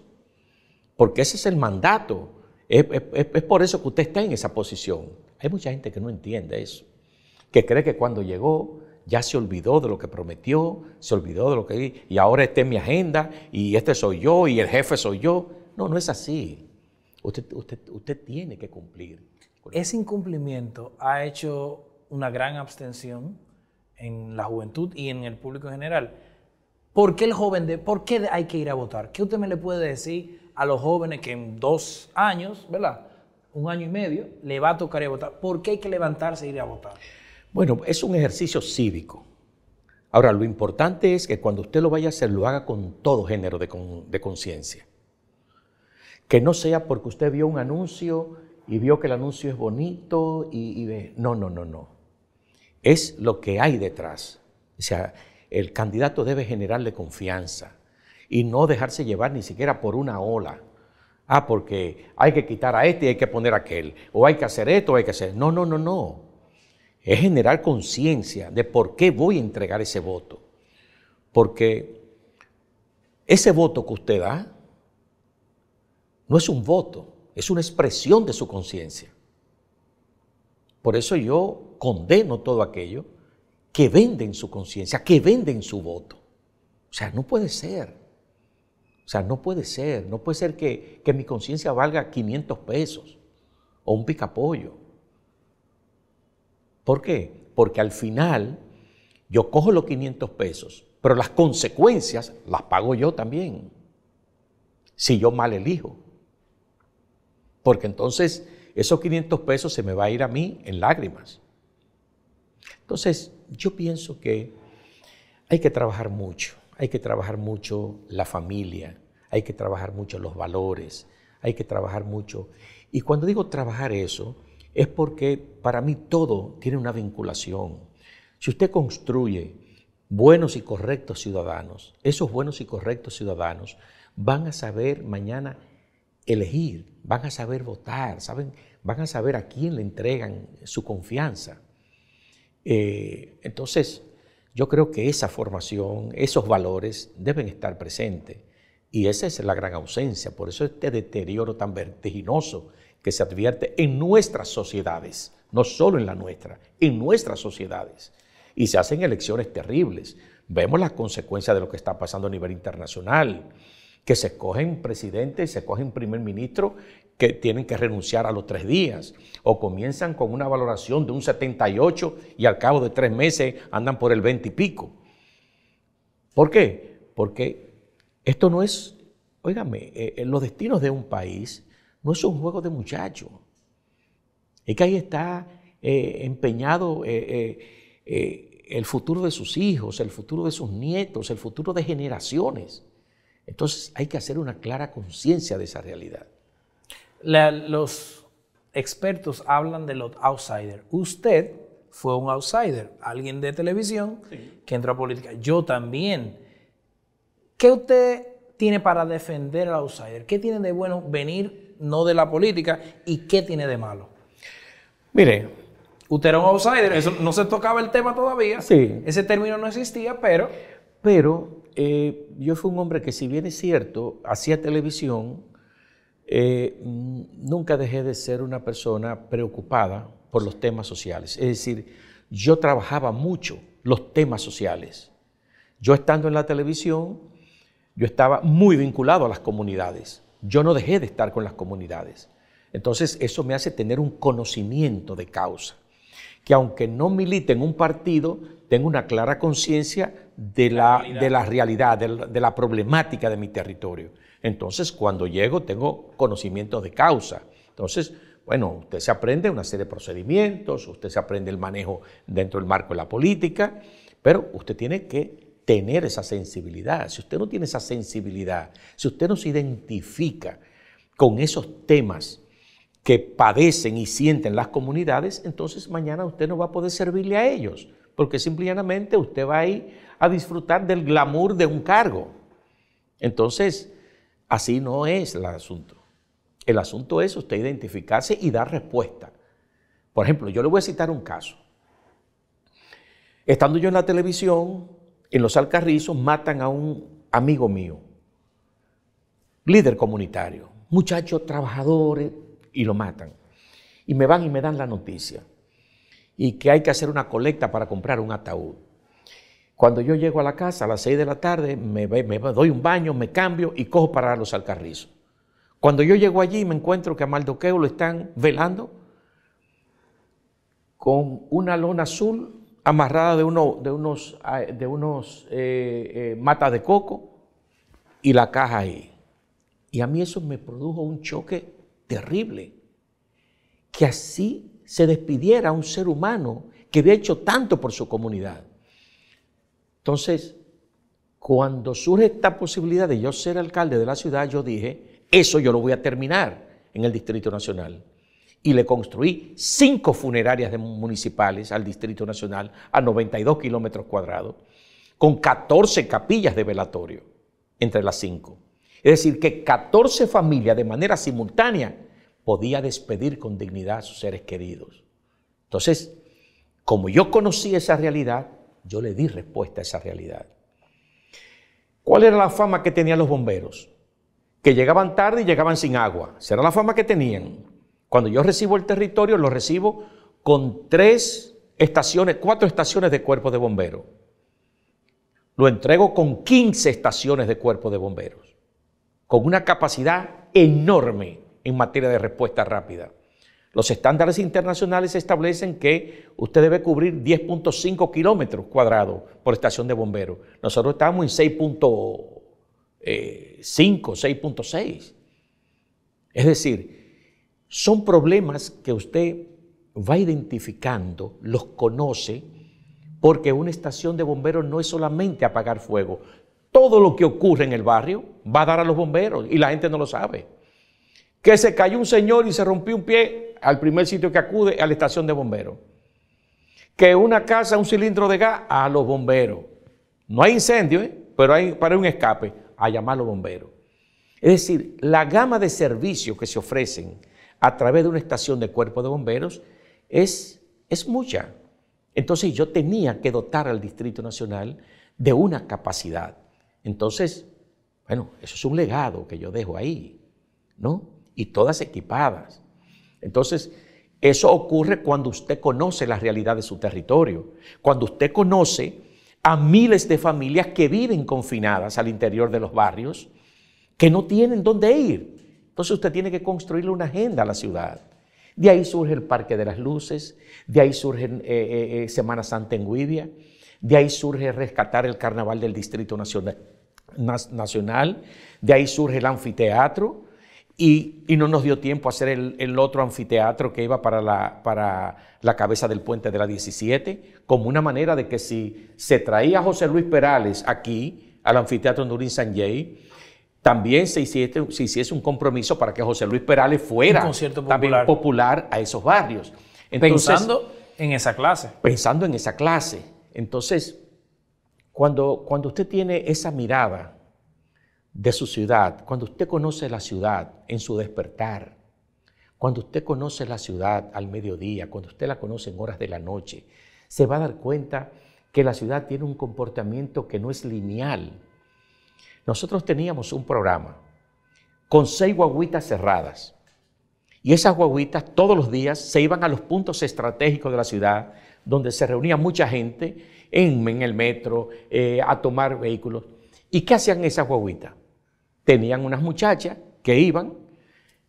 porque ese es el mandato, es por eso que usted está en esa posición. Hay mucha gente que no entiende eso, que cree que cuando llegó ya se olvidó de lo que prometió, se olvidó de lo que... Y ahora está en mi agenda, y este soy yo, y el jefe soy yo. No, no es así. Usted, usted, usted tiene que cumplir. Ese incumplimiento ha hecho una gran abstención en la juventud y en el público en general. ¿Por qué el joven de, por qué hay que ir a votar? ¿Qué usted me le puede decir a los jóvenes que en dos años, ¿verdad? Un año y medio, le va a tocar ir a votar. ¿Por qué hay que levantarse e ir a votar? Bueno, es un ejercicio cívico. Ahora, lo importante es que cuando usted lo vaya a hacer, lo haga con todo género de, conciencia. Que no sea porque usted vio un anuncio y vio que el anuncio es bonito y, ve. No, no, no, no. Es lo que hay detrás. O sea, el candidato debe generarle confianza y no dejarse llevar ni siquiera por una ola. Ah, porque hay que quitar a este y hay que poner a aquel. O hay que hacer esto hay que hacer. No, no, no, no es generar conciencia de por qué voy a entregar ese voto. Porque ese voto que usted da no es un voto, es una expresión de su conciencia. Por eso yo condeno todo aquello que venden su conciencia, que venden su voto. O sea, no puede ser. O sea, no puede ser. No puede ser que, que mi conciencia valga 500 pesos o un picapollo. ¿Por qué? Porque al final yo cojo los 500 pesos, pero las consecuencias las pago yo también, si yo mal elijo. Porque entonces esos 500 pesos se me va a ir a mí en lágrimas. Entonces, yo pienso que hay que trabajar mucho, hay que trabajar mucho la familia, hay que trabajar mucho los valores, hay que trabajar mucho. Y cuando digo trabajar eso, es porque para mí todo tiene una vinculación. Si usted construye buenos y correctos ciudadanos, esos buenos y correctos ciudadanos van a saber mañana elegir, van a saber votar, saben, van a saber a quién le entregan su confianza. Eh, entonces, yo creo que esa formación, esos valores deben estar presentes. Y esa es la gran ausencia, por eso este deterioro tan vertiginoso que se advierte en nuestras sociedades, no solo en la nuestra, en nuestras sociedades. Y se hacen elecciones terribles. Vemos las consecuencias de lo que está pasando a nivel internacional, que se escogen presidentes, se escogen primer ministro que tienen que renunciar a los tres días, o comienzan con una valoración de un 78 y al cabo de tres meses andan por el 20 y pico. ¿Por qué? Porque esto no es, óigame, eh, eh, los destinos de un país no es un juego de muchachos. Es que ahí está eh, empeñado eh, eh, el futuro de sus hijos, el futuro de sus nietos, el futuro de generaciones. Entonces hay que hacer una clara conciencia de esa realidad. los expertos hablan de los outsiders. Usted fue un outsider, alguien de televisión que entró a política. Yo también. ¿Qué usted tiene para defender al outsider? ¿Qué tiene de bueno venir no de la política, y qué tiene de malo. Mire, usted era un outsider, no se tocaba el tema todavía, ese término no existía, pero... Pero eh, yo fui un hombre que si bien es cierto, hacía televisión, eh, nunca dejé de ser una persona preocupada por los temas sociales. Es decir, yo trabajaba mucho los temas sociales. Yo estando en la televisión, yo estaba muy vinculado a las comunidades. Yo no dejé de estar con las comunidades. Entonces eso me hace tener un conocimiento de causa, que aunque no milite en un partido, tengo una clara conciencia de la, de la realidad, de la, de la problemática de mi territorio. Entonces cuando llego tengo conocimiento de causa. Entonces, bueno, usted se aprende una serie de procedimientos, usted se aprende el manejo dentro del marco de la política, pero usted tiene que tener esa sensibilidad. Si usted no tiene esa sensibilidad, si usted no se identifica con esos temas que padecen y sienten las comunidades, entonces mañana usted no va a poder servirle a ellos, porque simplemente usted va a ir a disfrutar del glamour de un cargo. Entonces, así no es el asunto. El asunto es usted identificarse y dar respuesta. Por ejemplo, yo le voy a citar un caso. Estando yo en la televisión, en los Alcarrizos matan a un amigo mío, líder comunitario, muchachos trabajadores, eh, y lo matan. Y me van y me dan la noticia. Y que hay que hacer una colecta para comprar un ataúd. Cuando yo llego a la casa a las 6 de la tarde, me, doy un baño, me cambio y cojo para los Alcarrizos. Cuando yo llego allí me encuentro que a Maldoqueo lo están velando con una lona azul amarrada de, uno, de unos, ah, de unos eh, eh, matas de coco y la caja ahí. Y a mí eso me produjo un choque terrible. Que así se despidiera un ser humano que había hecho tanto por su comunidad. Entonces, cuando surge esta posibilidad de yo ser alcalde de la ciudad, yo dije, eso yo lo voy a terminar en el Distrito Nacional y le construí cinco funerarias municipales al Distrito Nacional a 92 kilómetros cuadrados, con 14 capillas de velatorio entre las cinco. Es decir, que 14 familias de manera simultánea podía despedir con dignidad a sus seres queridos. Entonces, como yo conocí esa realidad, yo le di respuesta a esa realidad. ¿Cuál era la fama que tenían los bomberos? Que llegaban tarde y llegaban sin agua. Será la fama que tenían. Cuando yo recibo el territorio, lo recibo con tres estaciones, cuatro estaciones de cuerpo de bomberos. Lo entrego con 15 estaciones de cuerpo de bomberos, con una capacidad enorme en materia de respuesta rápida. Los estándares internacionales establecen que usted debe cubrir 10.5 kilómetros cuadrados por estación de bomberos. Nosotros estamos en 6.5, 6.6. Eh, es decir, son problemas que usted va identificando, los conoce, porque una estación de bomberos no es solamente apagar fuego. Todo lo que ocurre en el barrio va a dar a los bomberos y la gente no lo sabe. Que se cayó un señor y se rompió un pie al primer sitio que acude, a la estación de bomberos. Que una casa, un cilindro de gas, a los bomberos. No hay incendio, ¿eh? pero hay para un escape, a llamar a los bomberos. Es decir, la gama de servicios que se ofrecen a través de una estación de cuerpo de bomberos es, es mucha. Entonces yo tenía que dotar al Distrito Nacional de una capacidad. Entonces, bueno, eso es un legado que yo dejo ahí, ¿no? Y todas equipadas. Entonces, eso ocurre cuando usted conoce la realidad de su territorio, cuando usted conoce a miles de familias que viven confinadas al interior de los barrios, que no tienen dónde ir, entonces usted tiene que construirle una agenda a la ciudad. De ahí surge el Parque de las Luces, de ahí surge eh, eh, eh, Semana Santa en Guivia, de ahí surge rescatar el Carnaval del Distrito Nacional, de ahí surge el anfiteatro y, no nos dio tiempo a hacer el, otro anfiteatro que iba para la, cabeza del puente de la 17, como una manera de que si se traía José Luis Perales aquí, al anfiteatro Nurín Sanjay, también se, hiciese, un compromiso para que José Luis Perales fuera popular. también popular a esos barrios. pensando en esa clase. Pensando en esa clase. Entonces, cuando, cuando usted tiene esa mirada de su ciudad, cuando usted conoce la ciudad en su despertar, cuando usted conoce la ciudad al mediodía, cuando usted la conoce en horas de la noche, se va a dar cuenta que la ciudad tiene un comportamiento que no es lineal, nosotros teníamos un programa con seis guaguitas cerradas. Y esas guaguitas todos los días se iban a los puntos estratégicos de la ciudad, donde se reunía mucha gente en, el metro, eh, a tomar vehículos. ¿Y qué hacían esas guaguitas? Tenían unas muchachas que iban,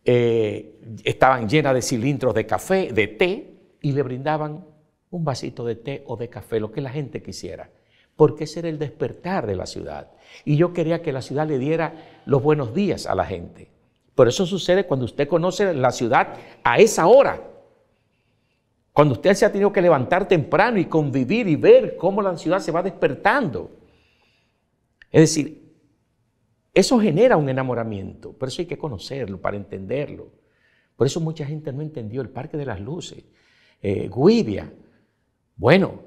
eh, estaban llenas de cilindros de café, de té, y le brindaban un vasito de té o de café, lo que la gente quisiera porque ese era el despertar de la ciudad. Y yo quería que la ciudad le diera los buenos días a la gente. Por eso sucede cuando usted conoce la ciudad a esa hora. Cuando usted se ha tenido que levantar temprano y convivir y ver cómo la ciudad se va despertando. Es decir, eso genera un enamoramiento, por eso hay que conocerlo para entenderlo. Por eso mucha gente no entendió el Parque de las Luces, eh, Guivia. Bueno,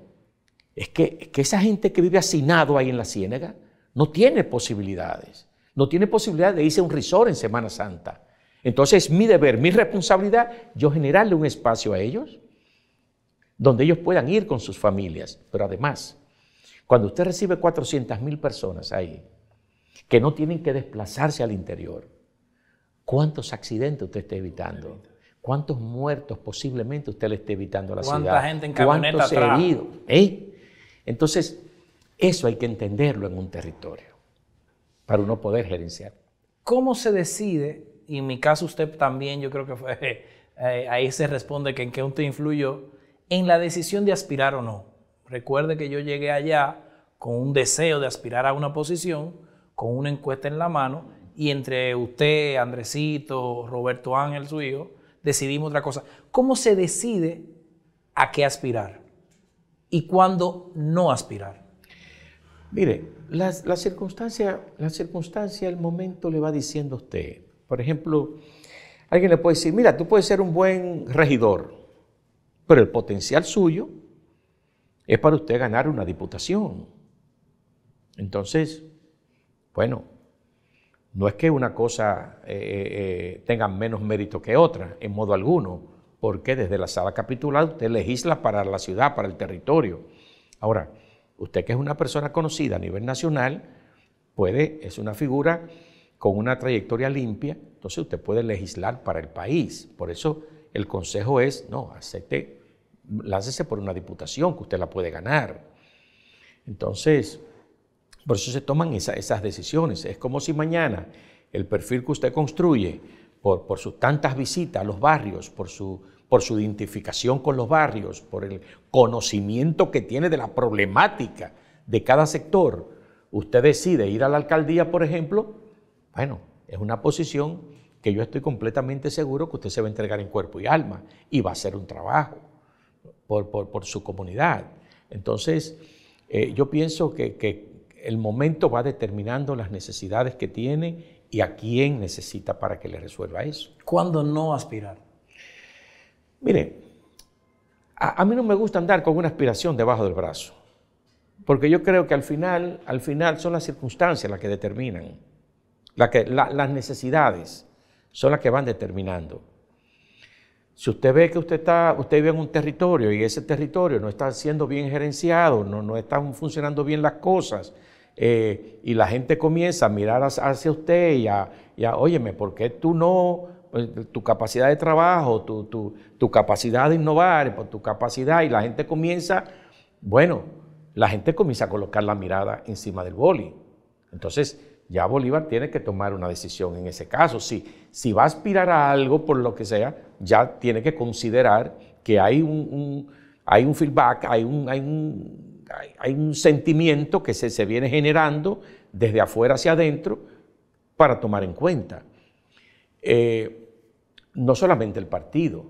es que, esa gente que vive hacinado ahí en la ciénaga no tiene posibilidades. No tiene posibilidad de irse a un risor en Semana Santa. Entonces es mi deber, mi responsabilidad, yo generarle un espacio a ellos donde ellos puedan ir con sus familias. Pero además, cuando usted recibe 400 mil personas ahí, que no tienen que desplazarse al interior, ¿cuántos accidentes usted está evitando? ¿Cuántos muertos posiblemente usted le está evitando a la ciudad? ¿Cuánta gente en camioneta ¿Cuántos heridos? ¿Eh? Entonces, eso hay que entenderlo en un territorio para uno poder gerenciar. ¿Cómo se decide? Y en mi caso usted también, yo creo que fue, [LAUGHS] eh, ahí se responde que en qué usted influyó en la decisión de aspirar o no. Recuerde que yo llegué allá con un deseo de aspirar a una posición, con una encuesta en la mano, y entre usted, Andresito, Roberto Ángel, su hijo, decidimos otra cosa. ¿Cómo se decide a qué aspirar? y cuándo no aspirar? Mire, las, la, circunstancia, la circunstancia, el momento le va diciendo a usted. Por ejemplo, alguien le puede decir, mira, tú puedes ser un buen regidor, pero el potencial suyo es para usted ganar una diputación. Entonces, bueno, no es que una cosa eh, eh, eh, tenga menos mérito que otra, en modo alguno porque desde la sala capitular usted legisla para la ciudad, para el territorio. Ahora, usted que es una persona conocida a nivel nacional, puede, es una figura con una trayectoria limpia, entonces usted puede legislar para el país. Por eso el consejo es, no, acepte, láncese por una diputación que usted la puede ganar. Entonces, por eso se toman esas decisiones. Es como si mañana el perfil que usted construye por, por sus tantas visitas a los barrios, por su por su identificación con los barrios, por el conocimiento que tiene de la problemática de cada sector, usted decide ir a la alcaldía, por ejemplo, bueno, es una posición que yo estoy completamente seguro que usted se va a entregar en cuerpo y alma y va a hacer un trabajo por, su comunidad. Entonces, eh, yo pienso que, que el momento va determinando las necesidades que tiene y a quién necesita para que le resuelva eso. ¿Cuándo no aspirar? Mire, a, mí no me gusta andar con una aspiración debajo del brazo, porque yo creo que al final, al final son las circunstancias las que determinan, la que, las necesidades son las que van determinando. Si usted ve que usted, está, usted vive en un territorio y ese territorio no está siendo bien gerenciado, no, no están funcionando bien las cosas, eh, y la gente comienza a mirar hacia usted y a, y óyeme, ¿por qué tú no pues, tu capacidad de trabajo, tu, tu, tu capacidad de innovar, por pues, tu capacidad, y la gente comienza, bueno, la gente comienza a colocar la mirada encima del boli. Entonces, ya Bolívar tiene que tomar una decisión en ese caso. Si, si va a aspirar a algo, por lo que sea, ya tiene que considerar que hay un, hay un feedback, hay un, hay un, sentimiento que se, viene generando desde afuera hacia adentro para tomar en cuenta. Eh, no solamente el partido,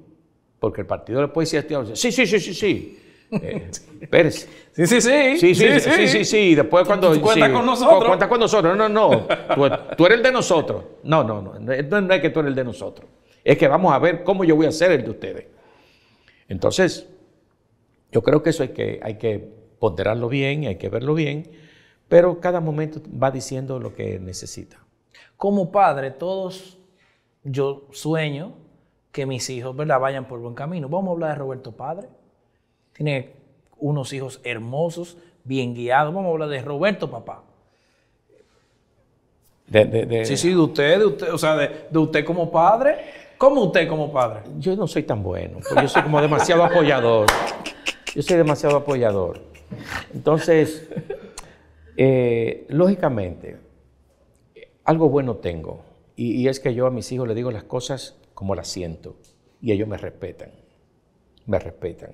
porque el partido le puede decir sí, sí, sí, sí, sí. Sí, sí, sí. Sí, sí, sí, sí, sí, Después cuando... Cuenta con nosotros. Cuenta con nosotros. No, no, no. Tú, eres el de nosotros. No, no, no. No es que tú eres el de nosotros. Es que vamos a ver cómo yo voy a ser el de ustedes. Entonces, yo creo que eso hay que, hay que ponderarlo bien, hay que verlo bien, pero cada momento va diciendo lo que necesita. Como padre, todos yo sueño que mis hijos ¿verdad? vayan por buen camino. Vamos a hablar de Roberto Padre. Tiene unos hijos hermosos, bien guiados. Vamos a hablar de Roberto, papá. Sí, sí, de usted, de usted, o sea, de, usted como padre. ¿Cómo usted como padre? Yo no soy tan bueno, pues yo soy como demasiado apoyador. Yo soy demasiado apoyador. Entonces, eh, lógicamente, algo bueno tengo. Y, es que yo a mis hijos les digo las cosas como las siento y ellos me respetan, me respetan.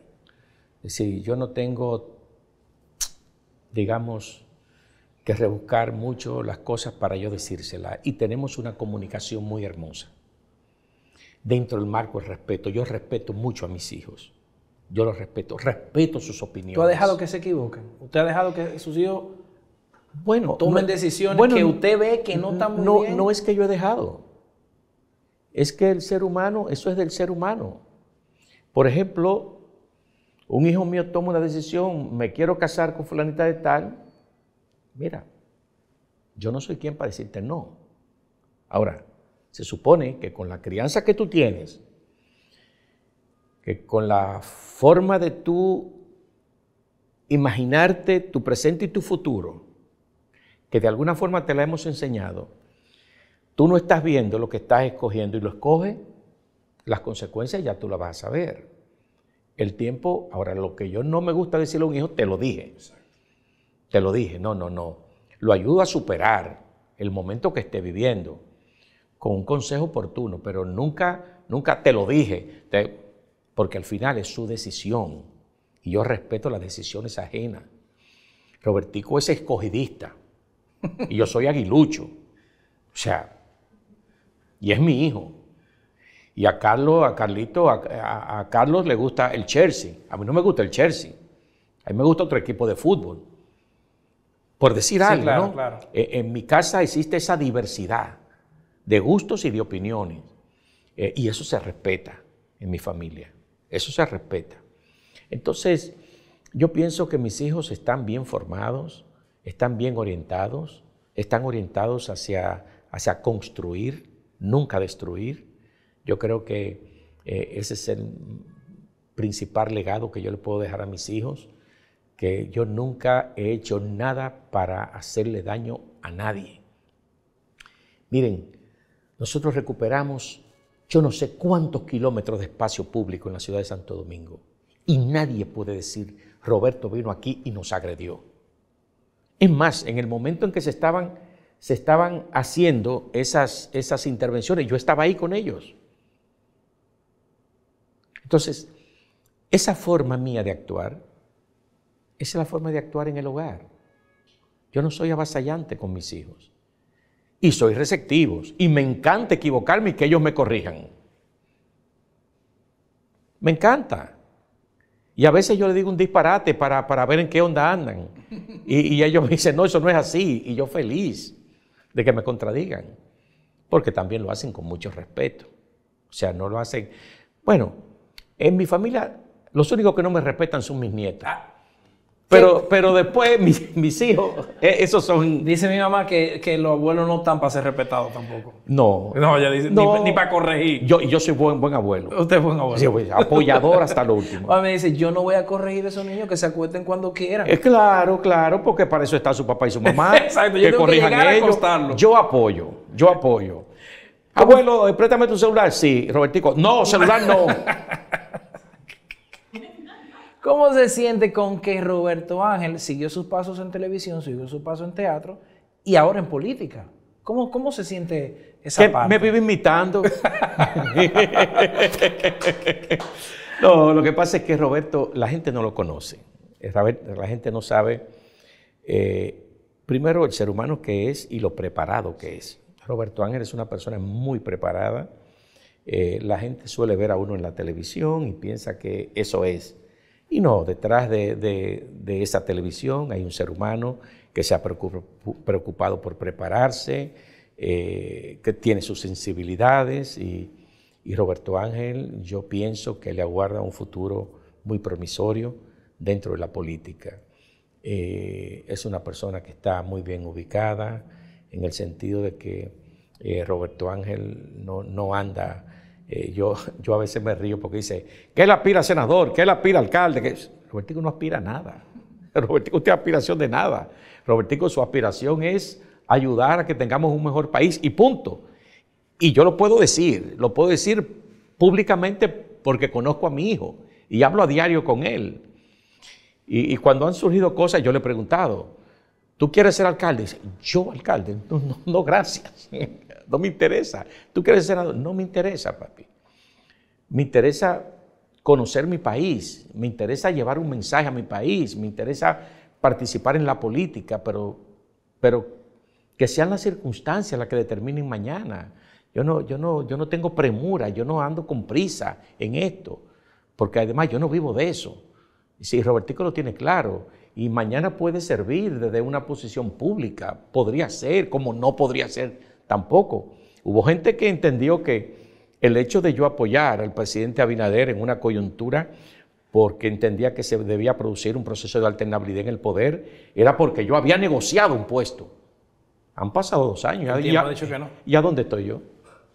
Es decir, yo no tengo, digamos, que rebuscar mucho las cosas para yo decírselas. Y tenemos una comunicación muy hermosa. Dentro del marco del respeto, yo respeto mucho a mis hijos. Yo los respeto, respeto sus opiniones. ¿Tú has dejado que se equivoquen? ¿Usted ha dejado que sus hijos bueno, tomen decisiones que usted ve que no están muy no, No es que yo he dejado. Es que el ser humano, eso es del ser humano. Por ejemplo, un hijo mío toma una decisión, me quiero casar con fulanita de tal. Mira, yo no soy quien para decirte no. Ahora, se supone que con la crianza que tú tienes, que con la forma de tú imaginarte tu presente y tu futuro, que de alguna forma te la hemos enseñado, tú no estás viendo lo que estás escogiendo y lo escoges, las consecuencias ya tú las vas a saber. El tiempo, ahora lo que yo no me gusta decirle a un hijo, te lo dije. Te lo dije, no, no, no. Lo ayudo a superar el momento que esté viviendo con un consejo oportuno, pero nunca, nunca te lo dije, porque al final es su decisión y yo respeto las decisiones ajenas. Robertico es escogidista y yo soy aguilucho. O sea, y es mi hijo. Y a Carlos, a Carlito, a, Carlos le gusta el Chelsea. A mí no me gusta el Chelsea. A mí me gusta otro equipo de fútbol. Por decir algo, ¿no? E, en, mi casa existe esa diversidad de gustos y de opiniones. Eh, y eso se respeta en mi familia. Eso se respeta. Entonces, yo pienso que mis hijos están bien formados están bien orientados, están orientados hacia, hacia construir, nunca destruir. Yo creo que eh, ese es el principal legado que yo le puedo dejar a mis hijos, que yo nunca he hecho nada para hacerle daño a nadie. Miren, nosotros recuperamos yo no sé cuántos kilómetros de espacio público en la ciudad de Santo Domingo y nadie puede decir, Roberto vino aquí y nos agredió. Es más, en el momento en que se estaban, se estaban haciendo esas, esas intervenciones, yo estaba ahí con ellos. Entonces, esa forma mía de actuar, esa es la forma de actuar en el hogar. Yo no soy avasallante con mis hijos. Y soy receptivo. Y me encanta equivocarme y que ellos me corrijan. Me encanta. Y a veces yo le digo un disparate para, ver en qué onda andan. Y, y, ellos me dicen, no, eso no es así. Y yo feliz de que me contradigan. Porque también lo hacen con mucho respeto. O sea, no lo hacen. Bueno, en mi familia, los únicos que no me respetan son mis nietas. Pero, pero después mis, hijos, eh, esos son... Dice mi mamá que, que, los abuelos no están para ser respetados tampoco. No. No, ya dice, ni, para corregir. Yo, yo soy buen, buen abuelo. Usted es buen abuelo. Pues, apoyador hasta lo último. Mamá me dice, yo no voy a corregir a esos niños que se acuesten cuando quieran. es eh, claro, claro, porque para eso está su papá y su mamá. [LAUGHS] Exacto, yo que corrijan ellos. yo apoyo, yo apoyo. Abuelo, eh, préstame tu celular. Sí, Robertico. No, celular no. [LAUGHS] ¿Cómo se siente con que Roberto Ángel siguió sus pasos en televisión, siguió sus pasos en teatro y ahora en política? ¿Cómo, cómo se siente esa parte? Me vive imitando? [LAUGHS] no, lo que pasa es que Roberto, la gente no lo conoce. la gente no sabe, eh, primero, el ser humano que es y lo preparado que es. Roberto Ángel es una persona muy preparada. Eh, la gente suele ver a uno en la televisión y piensa que eso es. Y no, detrás de, esa televisión hay un ser humano que se ha preocupado por prepararse, eh, que tiene sus sensibilidades y, Roberto Ángel yo pienso que le aguarda un futuro muy promisorio dentro de la política. Eh, es una persona que está muy bien ubicada en el sentido de que eh, Roberto Ángel no, no anda eh, yo, a veces me río porque dice, ¿qué le aspira senador? ¿Qué le aspira alcalde? ¿Qué? Robertico no aspira a nada. [LAUGHS] Robertico no tiene aspiración de nada. Robertico su aspiración es ayudar a que tengamos un mejor país y punto. Y yo lo puedo decir, lo puedo decir públicamente porque conozco a mi hijo y hablo a diario con él. Y, cuando han surgido cosas, yo le he preguntado, ¿tú quieres ser alcalde? Dice, yo alcalde, [LAUGHS] no, no, no gracias. No me interesa. ¿Tú quieres ser senador? No me interesa, papi. Me interesa conocer mi país, me interesa llevar un mensaje a mi país, me interesa participar en la política, pero, pero que sean las circunstancias las que determinen mañana. Yo no, yo, no, yo no tengo premura, yo no ando con prisa en esto, porque además yo no vivo de eso. Y si Robertico lo tiene claro, y mañana puede servir desde una posición pública, podría ser, como no podría ser Tampoco. Hubo gente que entendió que el hecho de yo apoyar al presidente Abinader en una coyuntura porque entendía que se debía producir un proceso de alternabilidad en el poder, era porque yo había negociado un puesto. Han pasado dos años. y, ya, ha dicho que no. ¿Y a dónde estoy yo?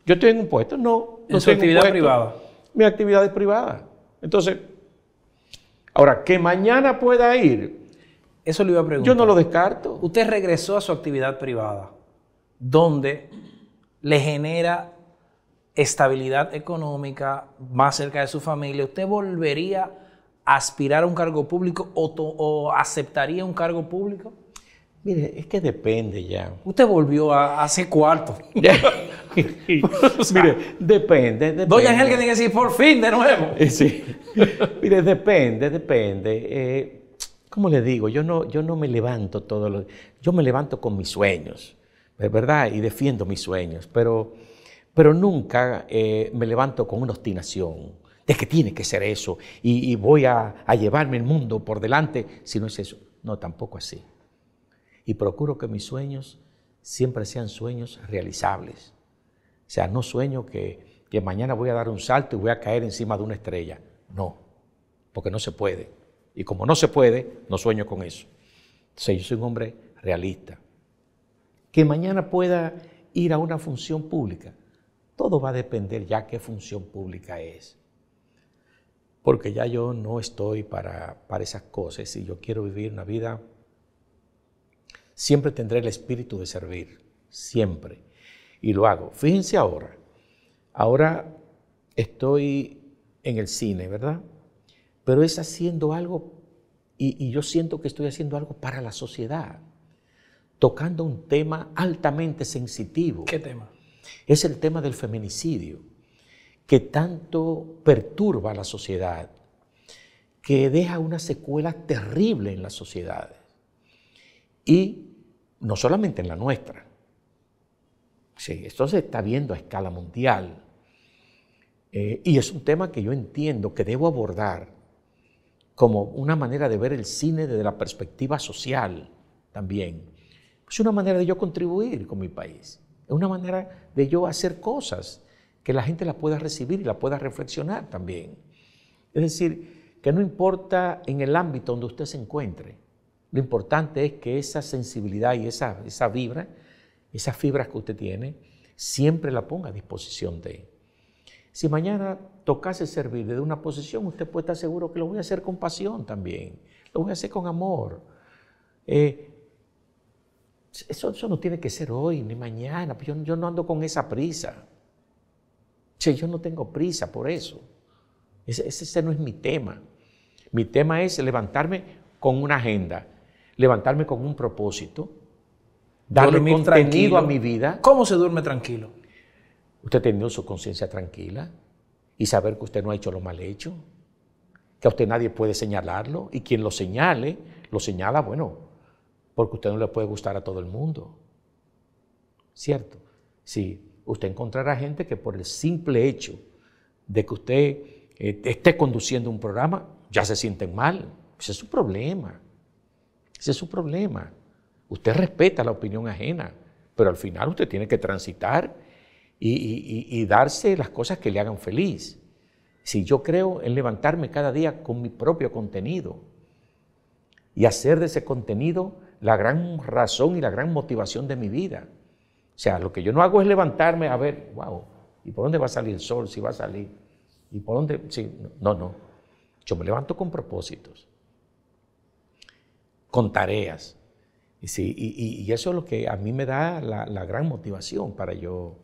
¿Yo estoy en un puesto? No. no ¿En su actividad privada? Mi actividad es privada. Entonces, ahora, que mañana pueda ir. Eso le iba a preguntar. Yo no lo descarto. Usted regresó a su actividad privada donde le genera estabilidad económica más cerca de su familia, ¿usted volvería a aspirar a un cargo público o, aceptaría un cargo público? Mire, es que depende ya. Usted volvió hace cuarto. [LAUGHS] [LAUGHS] Mire, depende, depende. Doña Ángel que tiene que decir por fin de nuevo. Eh, [LAUGHS] Mire, depende, depende. Eh, ¿Cómo le digo? Yo no, yo no me levanto todos los días. Yo me levanto con mis sueños. Es ¿verdad? Y defiendo mis sueños, pero, pero nunca eh, me levanto con una obstinación de que tiene que ser eso y, voy a, llevarme el mundo por delante si no es eso. No, tampoco así. Y procuro que mis sueños siempre sean sueños realizables. O sea, no sueño que, que mañana voy a dar un salto y voy a caer encima de una estrella. No, porque no se puede. Y como no se puede, no sueño con eso. Entonces yo soy un hombre realista que mañana pueda ir a una función pública. Todo va a depender ya qué función pública es. Porque ya yo no estoy para, esas cosas. Si yo quiero vivir una vida, siempre tendré el espíritu de servir, siempre. Y lo hago. Fíjense ahora. Ahora estoy en el cine, ¿verdad? Pero es haciendo algo y, y yo siento que estoy haciendo algo para la sociedad tocando un tema altamente sensitivo. ¿Qué tema? Es el tema del feminicidio, que tanto perturba a la sociedad, que deja una secuela terrible en las sociedades. Y no solamente en la nuestra. Sí, esto se está viendo a escala mundial. Eh, y es un tema que yo entiendo que debo abordar como una manera de ver el cine desde la perspectiva social también es una manera de yo contribuir con mi país. Es una manera de yo hacer cosas que la gente las pueda recibir y la pueda reflexionar también. Es decir, que no importa en el ámbito donde usted se encuentre, lo importante es que esa sensibilidad y esa, esa vibra, esas fibras que usted tiene, siempre la ponga a disposición de él. Si mañana tocase servir desde una posición, usted puede estar seguro que lo voy a hacer con pasión también, lo voy a hacer con amor. Eh, eso, eso no tiene que ser hoy ni mañana, pues yo, yo no ando con esa prisa. yo no tengo prisa por eso. Ese, ese no es mi tema. Mi tema es levantarme con una agenda, levantarme con un propósito, darle contenido tranquilo. a mi vida. ¿Cómo se duerme tranquilo? Usted teniendo su conciencia tranquila y saber que usted no ha hecho lo mal hecho, que a usted nadie puede señalarlo y quien lo señale, lo señala, bueno, porque usted no le puede gustar a todo el mundo. ¿Cierto? Sí, usted encontrará gente que por el simple hecho de que usted eh, esté conduciendo un programa, ya se sienten mal. Ese es su problema. Ese es su problema. Usted respeta la opinión ajena, pero al final usted tiene que transitar y, y, darse las cosas que le hagan feliz. Si yo creo en levantarme cada día con mi propio contenido y hacer de ese contenido la gran razón y la gran motivación de mi vida. O sea, lo que yo no hago es levantarme a ver, wow, ¿y por dónde va a salir el sol? Si va a salir. ¿Y por dónde? Sí, no, no. Yo me levanto con propósitos, con tareas. Y, sí, eso es lo que a mí me da la, gran motivación para yo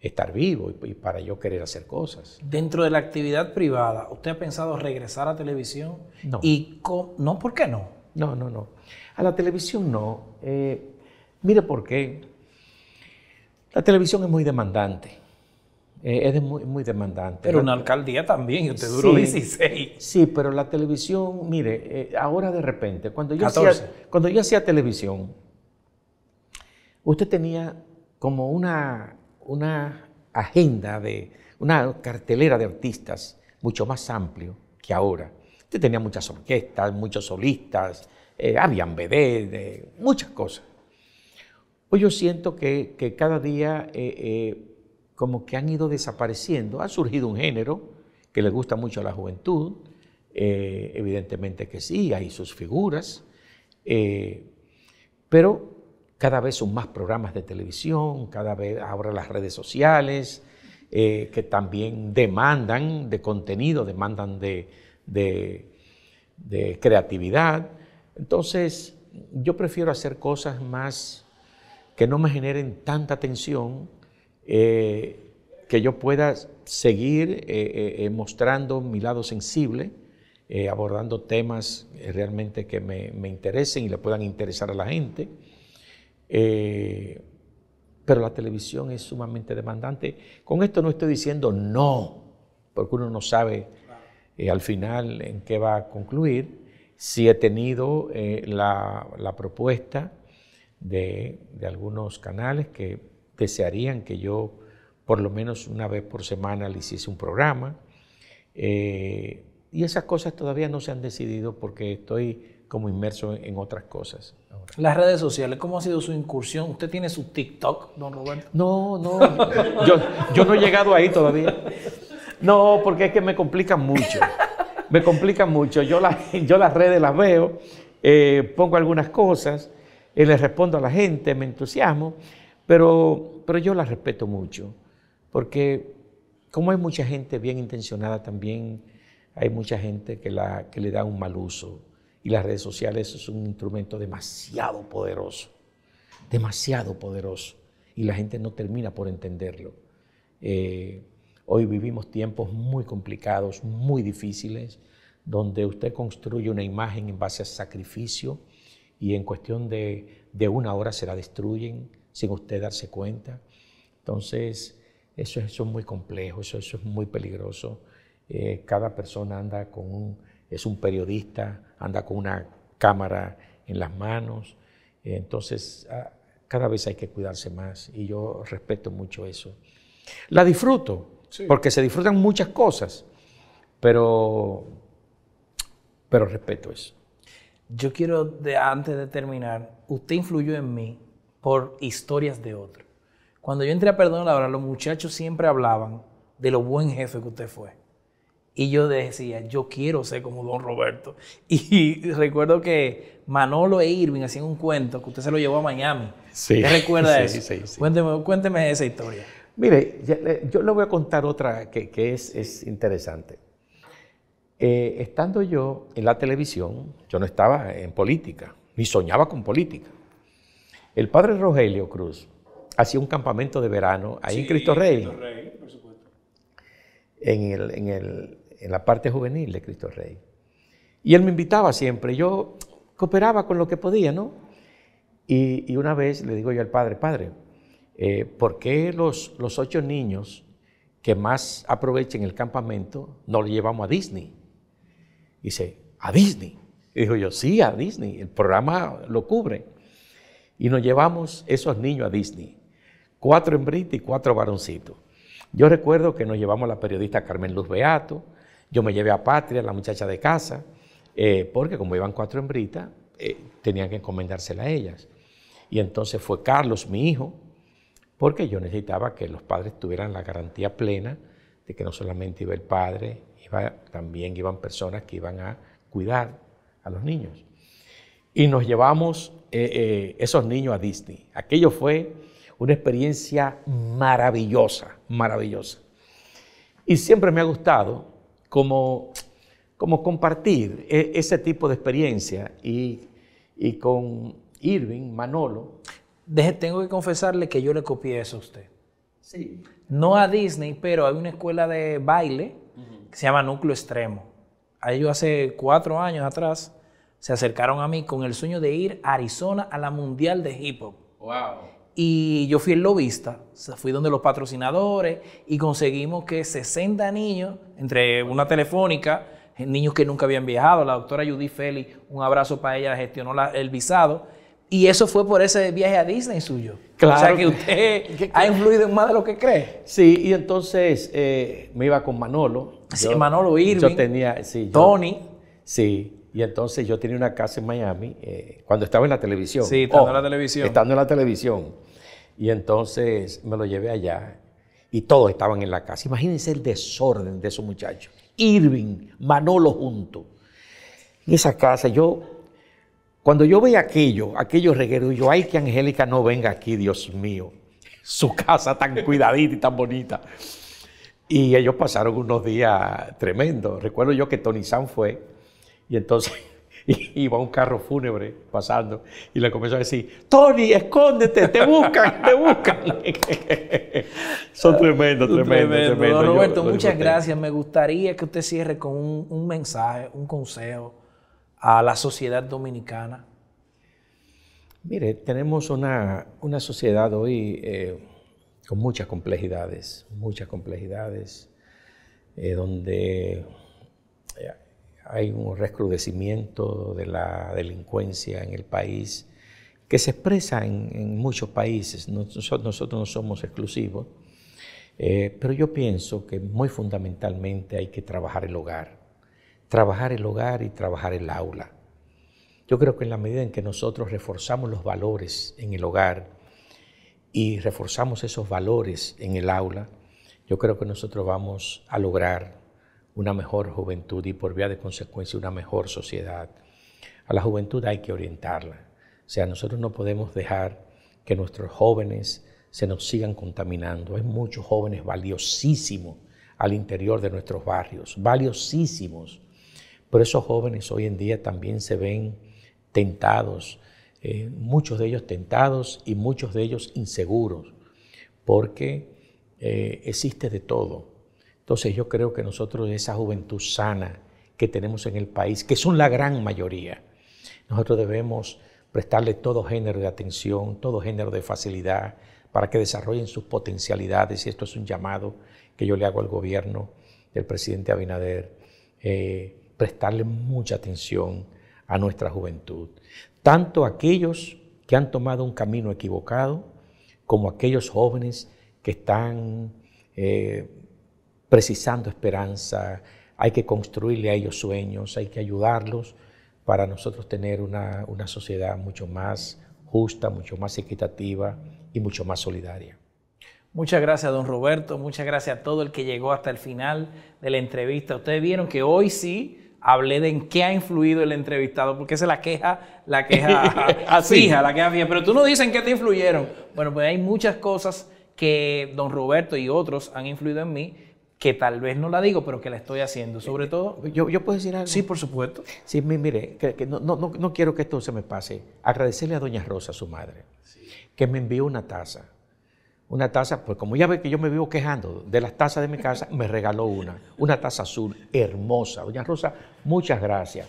estar vivo y, para yo querer hacer cosas. Dentro de la actividad privada, ¿usted ha pensado regresar a televisión? No. ¿Y no? ¿Por qué no? No, no, no. A la televisión no. Eh, mire por qué. La televisión es muy demandante. Eh, es muy, demandante. Pero una alcaldía también, usted duró 16. Sí, pero la televisión, mire, eh, ahora de repente, cuando yo, hacía, cuando yo hacía televisión, usted tenía como una, una agenda de, una cartelera de artistas mucho más amplio que ahora. Usted tenía muchas orquestas, muchos solistas, eh, habían bebés, de muchas cosas. Hoy pues yo siento que, cada día eh, eh, como que han ido desapareciendo, ha surgido un género que le gusta mucho a la juventud, evidentemente que sí, hay sus figuras, pero cada vez son más programas de televisión, cada vez ahora las redes sociales, que también demandan de contenido, demandan de, de creatividad. Entonces, yo prefiero hacer cosas más que no me generen tanta tensión, eh, que yo pueda seguir eh, eh, mostrando mi lado sensible, abordando temas realmente que me, interesen y le puedan interesar a la gente. pero la televisión es sumamente demandante. Con esto no estoy diciendo no, porque uno no sabe al final en qué va a concluir Sí he tenido eh, la, propuesta de, algunos canales que desearían que yo por lo menos una vez por semana le hiciese un programa. Eh, y esas cosas todavía no se han decidido porque estoy como inmerso en otras cosas. Las redes sociales, ¿cómo ha sido su incursión? ¿Usted tiene su TikTok, don Roberto? No, no, yo, yo no he llegado ahí todavía. No, porque es que me complica mucho me complica mucho. [LAUGHS] Yo, las redes las veo, eh, pongo algunas cosas, y eh, les respondo a la gente, me entusiasmo, pero, pero yo las respeto mucho, porque como hay mucha gente bien intencionada también, hay mucha gente que, la, que le da un mal uso y las redes sociales es un instrumento demasiado poderoso, demasiado poderoso, y la gente no termina por entenderlo. Eh, Hoy vivimos tiempos muy complicados, muy difíciles, donde usted construye una imagen en base a sacrificio y en cuestión de, una hora se la destruyen sin usted darse cuenta. Entonces, eso, eso es muy complejo, eso, eso es muy peligroso. Eh, cada persona anda con un, es un periodista, anda con una cámara en las manos. entonces, ah, cada vez hay que cuidarse más y yo respeto mucho eso. La disfruto, porque se disfrutan muchas cosas, pero, pero respeto eso. Yo quiero, de, antes de terminar, usted influyó en mí por historias de otros. Cuando yo entré a Perdón la Hora, los muchachos siempre hablaban de lo buen jefe que usted fue. Y yo decía, yo quiero ser como Don Roberto. [LAUGHS] Y recuerdo que Manolo e Irving hacían un cuento que usted se lo llevó a Miami. Sí. recuerda [LAUGHS] eso? cuénteme esa historia. Mire, eh, yo le voy a contar otra que, es, interesante. Eh, estando yo en la televisión, yo no estaba en política, ni soñaba con política. El padre Rogelio Cruz hacía un campamento de verano ahí en Cristo Rey. Cristo Rey por supuesto. En, la parte juvenil de Cristo Rey. Y él me invitaba siempre. Yo cooperaba con lo que podía, ¿no? y, una vez le digo yo al padre, padre, eh, ¿por qué los, ocho niños que más aprovechen el campamento no lo llevamos a Disney? Dice, ¿a Disney? Y dijo yo, sí, a Disney, el programa lo cubre. Y nos llevamos esos niños a Disney, cuatro hembritas y cuatro varoncitos. Yo recuerdo que nos llevamos a la periodista Carmen Luz Beato, yo me llevé a Patria, la muchacha de casa, eh, porque como iban cuatro hembritas, eh, tenían que encomendársela a ellas. Y entonces fue Carlos, mi hijo, porque yo necesitaba que los padres tuvieran la garantía plena de que no solamente iba el padre, iba, también iban personas que iban a cuidar a los niños. Y nos llevamos eh, eh, esos niños a Disney. Aquello fue una experiencia maravillosa, maravillosa. Y siempre me ha gustado como, como compartir e, ese tipo de experiencia y, y con Irving, Manolo, tengo que confesarle que yo le copié eso a usted. Sí. No a Disney, pero hay una escuela de baile que se llama Núcleo Extremo. A ellos hace cuatro años atrás se acercaron a mí con el sueño de ir a Arizona a la Mundial de Hip Hop. Wow. Y yo fui el lobista, fui donde los patrocinadores y conseguimos que 60 niños, entre una telefónica, niños que nunca habían viajado, la doctora Judy Feli, un abrazo para ella, gestionó el visado y eso fue por ese viaje a Disney suyo. Claro. O sea que usted [LAUGHS] ha influido más de lo que cree. Sí, y entonces eh, me iba con Manolo. Sí, Manolo Irving. Yo tenía, sí. Tony. sí. Y entonces yo tenía una casa en Miami eh, cuando estaba en la televisión. Sí, estando en oh, la televisión. Estando en la televisión. Y entonces me lo llevé allá y todos estaban en la casa. Imagínense el desorden de esos muchachos. Irving, Manolo juntos. En esa casa yo cuando yo veo aquello, aquellos reguero, yo, ay, que Angélica no venga aquí, Dios mío. Su casa tan cuidadita y tan bonita. Y ellos pasaron unos días tremendos. Recuerdo yo que Tony San fue y entonces [LAUGHS] iba un carro fúnebre pasando y le comenzó a decir, Tony, escóndete, te buscan, te buscan. [LAUGHS] Son tremendos, tremendos, Roberto, muchas gracias. Me gustaría que usted cierre con un mensaje, un consejo a la sociedad dominicana? Mire, tenemos una, sociedad hoy eh, con muchas complejidades, muchas complejidades, eh, donde eh, hay un recrudecimiento de la delincuencia en el país que se expresa en, muchos países. Nosotros, no somos exclusivos, pero yo pienso que muy fundamentalmente hay que trabajar el hogar trabajar el hogar y trabajar el aula. Yo creo que en la medida en que nosotros reforzamos los valores en el hogar y reforzamos esos valores en el aula, yo creo que nosotros vamos a lograr una mejor juventud y por vía de consecuencia una mejor sociedad. A la juventud hay que orientarla. O sea, nosotros no podemos dejar que nuestros jóvenes se nos sigan contaminando. Hay muchos jóvenes valiosísimos al interior de nuestros barrios, valiosísimos pero esos jóvenes hoy en día también se ven tentados, eh, muchos de ellos tentados y muchos de ellos inseguros, porque eh, existe de todo. Entonces yo creo que nosotros, esa juventud sana que tenemos en el país, que son la gran mayoría, nosotros debemos prestarle todo género de atención, todo género de facilidad para que desarrollen sus potencialidades. Y esto es un llamado que yo le hago al gobierno del presidente Abinader. Eh, prestarle mucha atención a nuestra juventud, tanto aquellos que han tomado un camino equivocado como aquellos jóvenes que están eh, precisando esperanza, hay que construirle a ellos sueños, hay que ayudarlos para nosotros tener una, una sociedad mucho más justa, mucho más equitativa y mucho más solidaria. Muchas gracias, don Roberto. Muchas gracias a todo el que llegó hasta el final de la entrevista. Ustedes vieron que hoy sí hablé de en qué ha influido el entrevistado, porque esa es la queja, la queja [LAUGHS] ah, fija, la queja fija. Pero tú no dices en qué te influyeron. Bueno, pues hay muchas cosas que don Roberto y otros han influido en mí que tal vez no la digo, pero que la estoy haciendo, sobre todo... ¿Yo, yo puedo decir algo? Sí, por supuesto. Sí, mire, que, no, no, no, quiero que esto se me pase. Agradecerle a doña Rosa, su madre, que me envió una taza una taza, pues como ya ve que yo me vivo quejando de las tazas de mi casa, me regaló una, una taza azul hermosa. Doña Rosa, muchas gracias.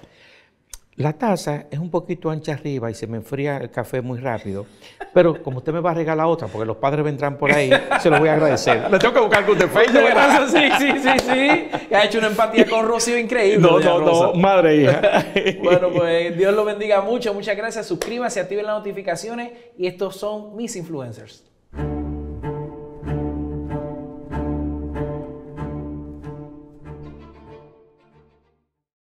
La taza es un poquito ancha arriba y se me enfría el café muy rápido, pero como usted me va a regalar otra, porque los padres vendrán por ahí, se lo voy a agradecer. Le tengo que buscar con usted Facebook. sí, sí, sí, sí. Ha hecho una empatía con Rocío increíble. No, no, no, madre e hija. [LAUGHS] bueno, pues Dios lo bendiga mucho. Muchas gracias. Suscríbase, activen las notificaciones y estos son mis influencers.